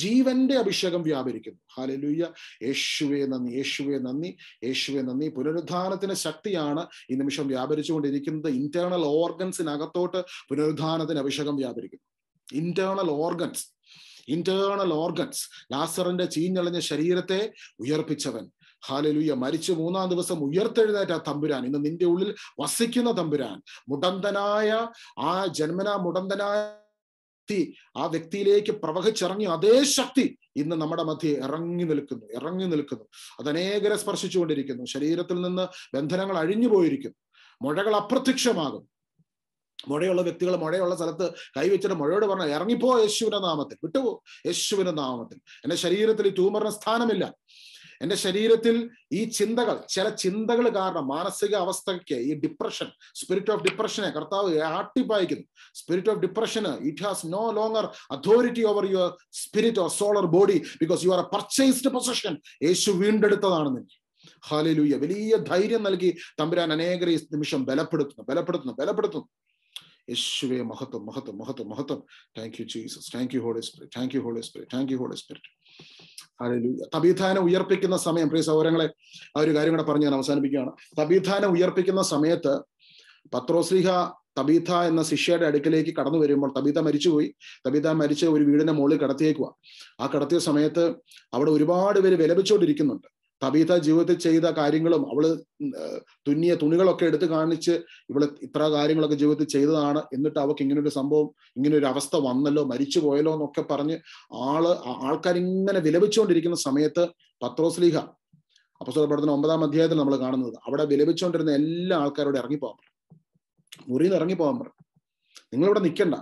ജീവന്റെ അഭിഷേകം വ്യാപരിക്കുന്നു ഹാലലൂയ യേശുവെ നന്ദി യേശുവെ നന്ദി യേശുവെ നന്ദി പുനരുദ്ധാനത്തിന്റെ ശക്തിയാണ് ഈ നിമിഷം വ്യാപരിച്ചുകൊണ്ടിരിക്കുന്നത് ഇന്റേണൽ ഓർഗൻസിനകത്തോട്ട് പുനരുദ്ധാനത്തിന് അഭിഷേകം വ്യാപരിക്കുന്നു ഇന്റേണൽ ഓർഗൻസ് ഇന്റേണൽ ഓർഗൻസ് ലാസറിന്റെ ചീഞ്ഞളഞ്ഞ ശരീരത്തെ ഉയർപ്പിച്ചവൻ ഹാലലുയ മരിച്ചു മൂന്നാം ദിവസം ഉയർത്തെഴുന്നേറ്റ ആ തമ്പുരാൻ ഇന്ന് നിന്റെ ഉള്ളിൽ വസിക്കുന്ന തമ്പുരാൻ മുടന്തനായ ആ ജന്മനാ മുടന്തനായ ആ വ്യക്തിയിലേക്ക് പ്രവഹിച്ചിറങ്ങി അതേ ശക്തി ഇന്ന് നമ്മുടെ മധ്യേ ഇറങ്ങി നിൽക്കുന്നു ഇറങ്ങി നിൽക്കുന്നു അത് അനേകരെ സ്പർശിച്ചുകൊണ്ടിരിക്കുന്നു ശരീരത്തിൽ നിന്ന് ബന്ധനങ്ങൾ അഴിഞ്ഞു പോയിരിക്കുന്നു മുഴകൾ അപ്രത്യക്ഷമാകും മുഴയുള്ള വ്യക്തികൾ മുഴയുള്ള സ്ഥലത്ത് കൈവച്ചിട്ട് മുഴയോട് പറഞ്ഞു ഇറങ്ങിപ്പോ യേശുവിന്റെ നാമത്തിൽ വിട്ടുപോ യേശുവിന്റെ നാമത്തിൽ എന്റെ ശരീരത്തിൽ ഈ ട്യൂമറിന് സ്ഥാനമില്ല എന്റെ ശരീരത്തിൽ ഈ ചിന്തകൾ ചില ചിന്തകൾ കാരണം മാനസിക അവസ്ഥയ്ക്ക് ഈ ഡിപ്രഷൻ സ്പിരിറ്റ് ഓഫ് ഡിപ്രഷനെ കർത്താവ് ആട്ടിപ്പായിക്കുന്നു സ്പിരിറ്റ് ഓഫ് ഡിപ്രഷന് it has no longer authority over your spirit or soul body because you are a purchased possession യേശു വീണ്ടെടുത്തതാണ് നിന്നെ ഹാലലൂയ വലിയ ധൈര്യം നൽകി തമ്പുരാൻ അനേകരെ നിമിഷം ബലപ്പെടുത്തുന്നു ബലപ്പെടുത്തുന്നു ബലപ്പെടുത്തുന്നു യേശുവേ മഹത്വം മഹത്വം മഹത്വം മഹത്വം thank you Jesus thank you holy spirit thank you holy spirit thank you holy spirit തബീധാനം ഉയർപ്പിക്കുന്ന സമയം പ്രിയ സൗരങ്ങളെ ആ ഒരു കാര്യം കൂടെ പറഞ്ഞ് ഞാൻ അവസാനിപ്പിക്കുകയാണ് തബീധാനം ഉയർപ്പിക്കുന്ന സമയത്ത് പത്രോശ്രീഹ തബീത എന്ന ശിഷ്യയുടെ അടുക്കലേക്ക് കടന്നു വരുമ്പോൾ തബീത മരിച്ചുപോയി തബീത മരിച്ച് ഒരു വീടിന്റെ മുകളിൽ കിടത്തിയേക്കുക ആ കടത്തിയ സമയത്ത് അവിടെ ഒരുപാട് പേര് വിലപിച്ചുകൊണ്ടിരിക്കുന്നുണ്ട് തബീത ജീവിതത്തിൽ ചെയ്ത കാര്യങ്ങളും അവള് തുന്നിയ തുണികളൊക്കെ എടുത്ത് കാണിച്ച് ഇവള് ഇത്ര കാര്യങ്ങളൊക്കെ ജീവിതത്തിൽ ചെയ്തതാണ് എന്നിട്ട് അവൾക്ക് ഇങ്ങനൊരു സംഭവം ഇങ്ങനെ ഒരു അവസ്ഥ വന്നല്ലോ മരിച്ചു പോയല്ലോ എന്നൊക്കെ പറഞ്ഞ് ആള് ഇങ്ങനെ വിലപിച്ചുകൊണ്ടിരിക്കുന്ന സമയത്ത് പത്രോസ്ലീഹ അപ്പസ്വല പഠനത്തിന് ഒമ്പതാം അധ്യായത്തിൽ നമ്മൾ കാണുന്നത് അവിടെ വിലപിച്ചുകൊണ്ടിരുന്ന എല്ലാ ആൾക്കാരോട് ഇറങ്ങിപ്പോകാൻ പറഞ്ഞു മുറിയിൽ നിന്ന് പറ പറഞ്ഞു നിങ്ങളിവിടെ നിൽക്കണ്ട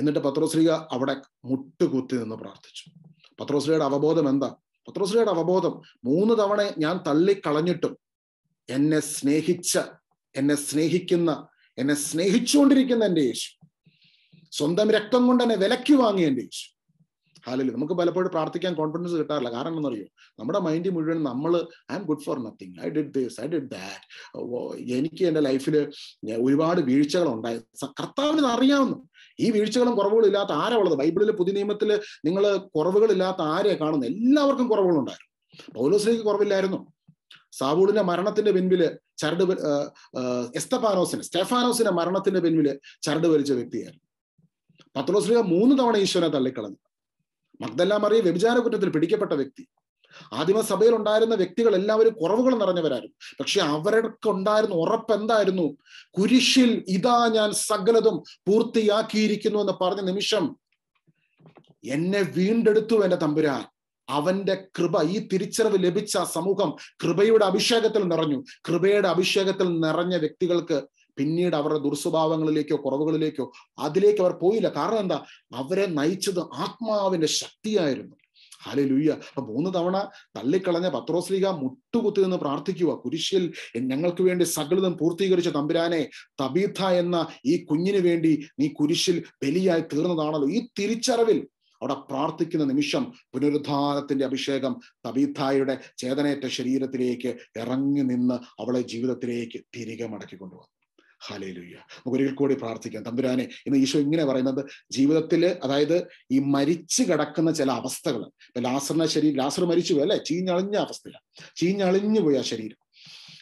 എന്നിട്ട് പത്രോസ്ലീഹ അവിടെ മുട്ടുകുത്തി നിന്ന് പ്രാർത്ഥിച്ചു പത്രോസ്ലിയുടെ അവബോധം എന്താ പത്രശ്രീയുടെ അവബോധം മൂന്ന് തവണ ഞാൻ തള്ളിക്കളഞ്ഞിട്ടും എന്നെ സ്നേഹിച്ച എന്നെ സ്നേഹിക്കുന്ന എന്നെ സ്നേഹിച്ചുകൊണ്ടിരിക്കുന്ന എൻ്റെ യേശു സ്വന്തം രക്തം കൊണ്ട് എന്നെ വിലക്കി വാങ്ങിയ എൻ്റെ യേശു ഹാലലി നമുക്ക് പലപ്പോഴും പ്രാർത്ഥിക്കാൻ കോൺഫിഡൻസ് കിട്ടാറില്ല കാരണം എന്നറിയോ നമ്മുടെ മൈൻഡ് മുഴുവൻ നമ്മൾ I am good for nothing I did this I did that എനിക്ക് എൻ്റെ ലൈഫിൽ ഒരുപാട് വീഴ്ചകൾ ഉണ്ടായി കർത്താവിന് അറിയാവുന്നു ഈ വീഴ്ചകളും കുറവുകളും ഇല്ലാത്ത ആരാ ഉള്ളത് ബൈബിളിലെ പുതിയ നിയമത്തിൽ നിങ്ങൾ കുറവുകളില്ലാത്ത ആരെ കാണുന്നത് എല്ലാവർക്കും കുറവുകളുണ്ടായിരുന്നു പൗലോസിലേക്ക് കുറവില്ലായിരുന്നു സാവൂളിന്റെ മരണത്തിന്റെ പിൻപിൽ ചരട് എസ്തഫാനോസിന് സ്റ്റെഫാനോസിന്റെ മരണത്തിന്റെ പിൻപിൽ ചരട് വലിച്ച വ്യക്തിയായിരുന്നു പത്രോസ്ലിക മൂന്ന് തവണ ഈശ്വരനെ തള്ളിക്കളഞ്ഞു മഗ്ദല്ല മറിയ വ്യഭിചാര കുറ്റത്തിൽ പിടിക്കപ്പെട്ട വ്യക്തി ആദിമസഭയിൽ ഉണ്ടായിരുന്ന വ്യക്തികൾ എല്ലാവരും കുറവുകൾ നിറഞ്ഞവരായിരുന്നു പക്ഷെ അവർക്കുണ്ടായിരുന്ന ഉറപ്പ് എന്തായിരുന്നു കുരിശിൽ ഇതാ ഞാൻ സകലതും പൂർത്തിയാക്കിയിരിക്കുന്നു എന്ന് പറഞ്ഞ നിമിഷം എന്നെ വീണ്ടെടുത്തു എന്റെ തമ്പുരാൻ അവന്റെ കൃപ ഈ തിരിച്ചറിവ് ലഭിച്ച സമൂഹം കൃപയുടെ അഭിഷേകത്തിൽ നിറഞ്ഞു കൃപയുടെ അഭിഷേകത്തിൽ നിറഞ്ഞ വ്യക്തികൾക്ക് പിന്നീട് അവരുടെ ദുർസ്വഭാവങ്ങളിലേക്കോ കുറവുകളിലേക്കോ അതിലേക്ക് അവർ പോയില്ല കാരണം എന്താ അവരെ നയിച്ചത് ആത്മാവിന്റെ ശക്തിയായിരുന്നു ഹാലുയ്യ അപ്പൊ മൂന്ന് തവണ തള്ളിക്കളഞ്ഞ പത്രോസ്ലിക മുട്ടുകുത്തി നിന്ന് പ്രാർത്ഥിക്കുക കുരിശിൽ ഞങ്ങൾക്ക് വേണ്ടി സകലതും പൂർത്തീകരിച്ച തമ്പുരാനെ തബീഥ എന്ന ഈ കുഞ്ഞിന് വേണ്ടി നീ കുരിശിൽ ബലിയായി തീർന്നതാണല്ലോ ഈ തിരിച്ചറിവിൽ അവിടെ പ്രാർത്ഥിക്കുന്ന നിമിഷം പുനരുദ്ധാനത്തിന്റെ അഭിഷേകം തബീഥായുടെ ചേതനേറ്റ ശരീരത്തിലേക്ക് ഇറങ്ങി നിന്ന് അവളെ ജീവിതത്തിലേക്ക് തിരികെ മടക്കി കൊണ്ടുവന്നു നമുക്ക് ഒരിക്കൽ കൂടി പ്രാർത്ഥിക്കാം തമ്പുരാനെ ഇന്ന് ഈശോ ഇങ്ങനെ പറയുന്നത് ജീവിതത്തിൽ അതായത് ഈ മരിച്ചു കിടക്കുന്ന ചില അവസ്ഥകൾ ഇപ്പൊ ലാസറിന്റെ ശരീരം ലാസർ മരിച്ചു പോയി അല്ലെ ചീഞ്ഞളിഞ്ഞ അവസ്ഥയിലാണ് ചീഞ്ഞളിഞ്ഞു പോയി ആ ശരീരം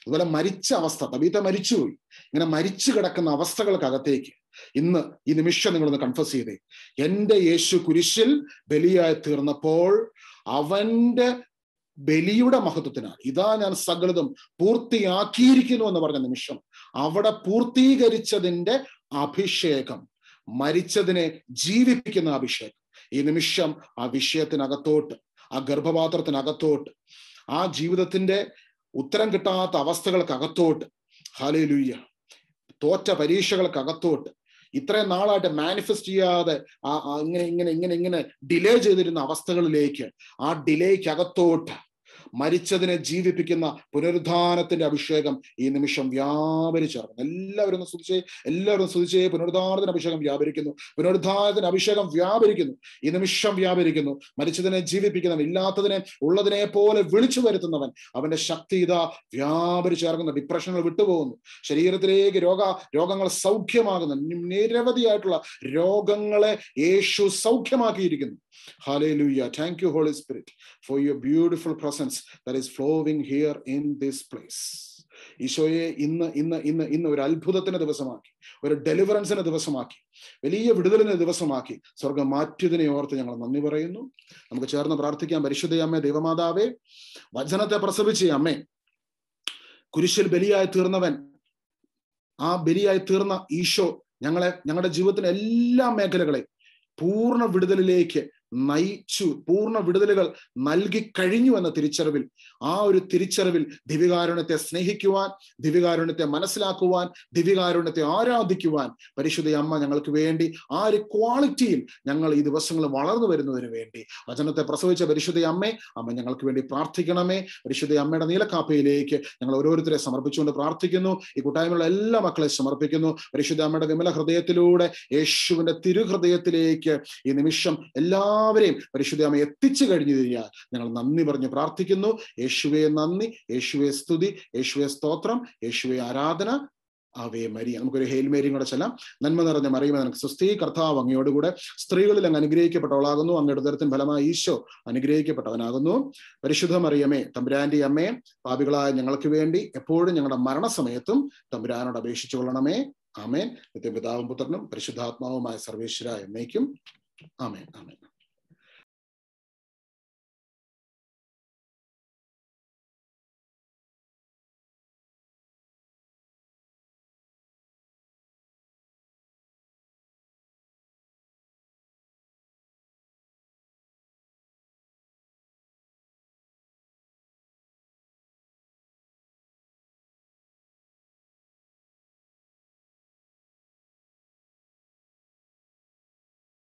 അതുപോലെ മരിച്ച അവസ്ഥ തബീത്ത മരിച്ചുപോയി ഇങ്ങനെ മരിച്ചു കിടക്കുന്ന അവസ്ഥകൾക്കകത്തേക്ക് ഇന്ന് ഈ നിമിഷം നിങ്ങളൊന്ന് കൺഫസ് ചെയ്തേ എൻ്റെ യേശു കുരിശിൽ ബലിയായി തീർന്നപ്പോൾ അവൻ്റെ ബലിയുടെ മഹത്വത്തിനാണ് ഇതാ ഞാൻ സകലതും പൂർത്തിയാക്കിയിരിക്കുന്നു എന്ന് പറഞ്ഞ നിമിഷം അവിടെ പൂർത്തീകരിച്ചതിന്റെ അഭിഷേകം മരിച്ചതിനെ ജീവിപ്പിക്കുന്ന അഭിഷേകം ഈ നിമിഷം ആ വിഷയത്തിനകത്തോട്ട് ആ ഗർഭപാത്രത്തിനകത്തോട്ട് ആ ജീവിതത്തിന്റെ ഉത്തരം കിട്ടാത്ത അവസ്ഥകൾക്കകത്തോട്ട് ഹലയിലുയ്യ തോറ്റ പരീക്ഷകൾക്കകത്തോട്ട് ഇത്രയും നാളായിട്ട് മാനിഫെസ്റ്റ് ചെയ്യാതെ ആ ഇങ്ങനെ ഇങ്ങനെ ഇങ്ങനെ ഇങ്ങനെ ഡിലേ ചെയ്തിരുന്ന അവസ്ഥകളിലേക്ക് ആ ഡിലേക്കകത്തോട്ട് മരിച്ചതിനെ ജീവിപ്പിക്കുന്ന പുനരുദ്ധാനത്തിന്റെ അഭിഷേകം ഈ നിമിഷം വ്യാപരിച്ചിറങ്ങുന്നു എല്ലാവരും ഒന്ന് സ്തുതിച്ചേ എല്ലാവരും സ്തുതിച്ചേ പുനരുദ്ധാനത്തിന് അഭിഷേകം വ്യാപരിക്കുന്നു പുനരുദ്ധാനത്തിന് അഭിഷേകം വ്യാപരിക്കുന്നു ഈ നിമിഷം വ്യാപരിക്കുന്നു മരിച്ചതിനെ ജീവിപ്പിക്കുന്നവൻ ഇല്ലാത്തതിനെ ഉള്ളതിനെ പോലെ വിളിച്ചു വരുത്തുന്നവൻ അവന്റെ ശക്തി ഇതാ വ്യാപരിച്ചിറങ്ങുന്നു ഡിപ്രഷനുകൾ വിട്ടുപോകുന്നു ശരീരത്തിലേക്ക് രോഗ രോഗങ്ങൾ സൗഖ്യമാകുന്നു നിരവധിയായിട്ടുള്ള രോഗങ്ങളെ യേശു സൗഖ്യമാക്കിയിരിക്കുന്നു Hallelujah. Thank you, Holy Spirit, for your beautiful presence that is flowing here in this place. ഈശോയെ ഇന്ന് ഇന്ന് ഇന്ന് ഇന്ന് ഒരു അത്ഭുതത്തിന് ദിവസമാക്കി ഒരു ഡെലിവറൻസിന് ദിവസമാക്കി വലിയ വിടുതലിന് ദിവസമാക്കി സ്വർഗം മാറ്റിയതിനെ ഓർത്ത് ഞങ്ങൾ നന്ദി പറയുന്നു നമുക്ക് ചേർന്ന് പ്രാർത്ഥിക്കാം പരിശുദ്ധയമ്മേ ദൈവമാതാവേ വചനത്തെ പ്രസവിച്ച അമ്മേ കുരിശിൽ ബലിയായി തീർന്നവൻ ആ ബലിയായി തീർന്ന ഈശോ ഞങ്ങളെ ഞങ്ങളുടെ ജീവിതത്തിന്റെ എല്ലാ മേഖലകളെയും പൂർണ്ണ വിടുതലിലേക്ക് നയിച്ചു പൂർണ്ണ വിടുതലുകൾ നൽകി കഴിഞ്ഞു എന്ന തിരിച്ചറിവിൽ ആ ഒരു തിരിച്ചറിവിൽ ദിവികാരുണ്യത്തെ സ്നേഹിക്കുവാൻ ദിവികാരുണ്യത്തെ മനസ്സിലാക്കുവാൻ ദിവികാരുണ്യത്തെ ആരാധിക്കുവാൻ പരിശുദ്ധ അമ്മ ഞങ്ങൾക്ക് വേണ്ടി ആ ഒരു ക്വാളിറ്റിയിൽ ഞങ്ങൾ ഈ ദിവസങ്ങൾ വളർന്നു വരുന്നതിന് വേണ്ടി വചനത്തെ പ്രസവിച്ച പരിശുദ്ധ അമ്മേ അമ്മ ഞങ്ങൾക്ക് വേണ്ടി പ്രാർത്ഥിക്കണമേ പരിശുദ്ധ അമ്മയുടെ നീലക്കാപ്പയിലേക്ക് ഞങ്ങൾ ഓരോരുത്തരെ സമർപ്പിച്ചുകൊണ്ട് പ്രാർത്ഥിക്കുന്നു ഈ കൂട്ടായ്മയുള്ള എല്ലാ മക്കളെ സമർപ്പിക്കുന്നു പരിശുദ്ധ അമ്മയുടെ വിമല ഹൃദയത്തിലൂടെ യേശുവിന്റെ തിരുഹൃദയത്തിലേക്ക് ഈ നിമിഷം എല്ലാ എല്ലാവരെയും അമ്മ എത്തിച്ചു കഴിഞ്ഞു കഴിഞ്ഞാൽ ഞങ്ങൾ നന്ദി പറഞ്ഞ് പ്രാർത്ഥിക്കുന്നു യേശുവെ നന്ദി യേശുവെ സ്തുതി യേശുവെ സ്തോത്രം യേശുവെ ആരാധന അവേ മരി നമുക്കൊരു ഹെയിൽമേരിയും കൂടെ ചെല്ലാം നന്മ നിറഞ്ഞ മറിയുമ്പോൾ നിനക്ക് സ്വസ്തി കർത്താവ് അങ്ങയോടുകൂടെ സ്ത്രീകളിൽ അങ്ങ് അനുഗ്രഹിക്കപ്പെട്ടവളാകുന്നു അങ്ങയുടെ തരത്തിൽ ഫലമായി ഈശോ അനുഗ്രഹിക്കപ്പെട്ടവനാകുന്നു പരിശുദ്ധ മറിയമേ തമ്പുരാന്റെ അമ്മേ പാപികളായ ഞങ്ങൾക്ക് വേണ്ടി എപ്പോഴും ഞങ്ങളുടെ മരണസമയത്തും തമ്പുരാനോട് അപേക്ഷിച്ചു കൊള്ളണമേ ആമേൻ നിത്യപിതാവും പുത്രനും പരിശുദ്ധാത്മാവുമായ സർവേശ്വര എന്നേക്കും ആമേൻ ആമേൻ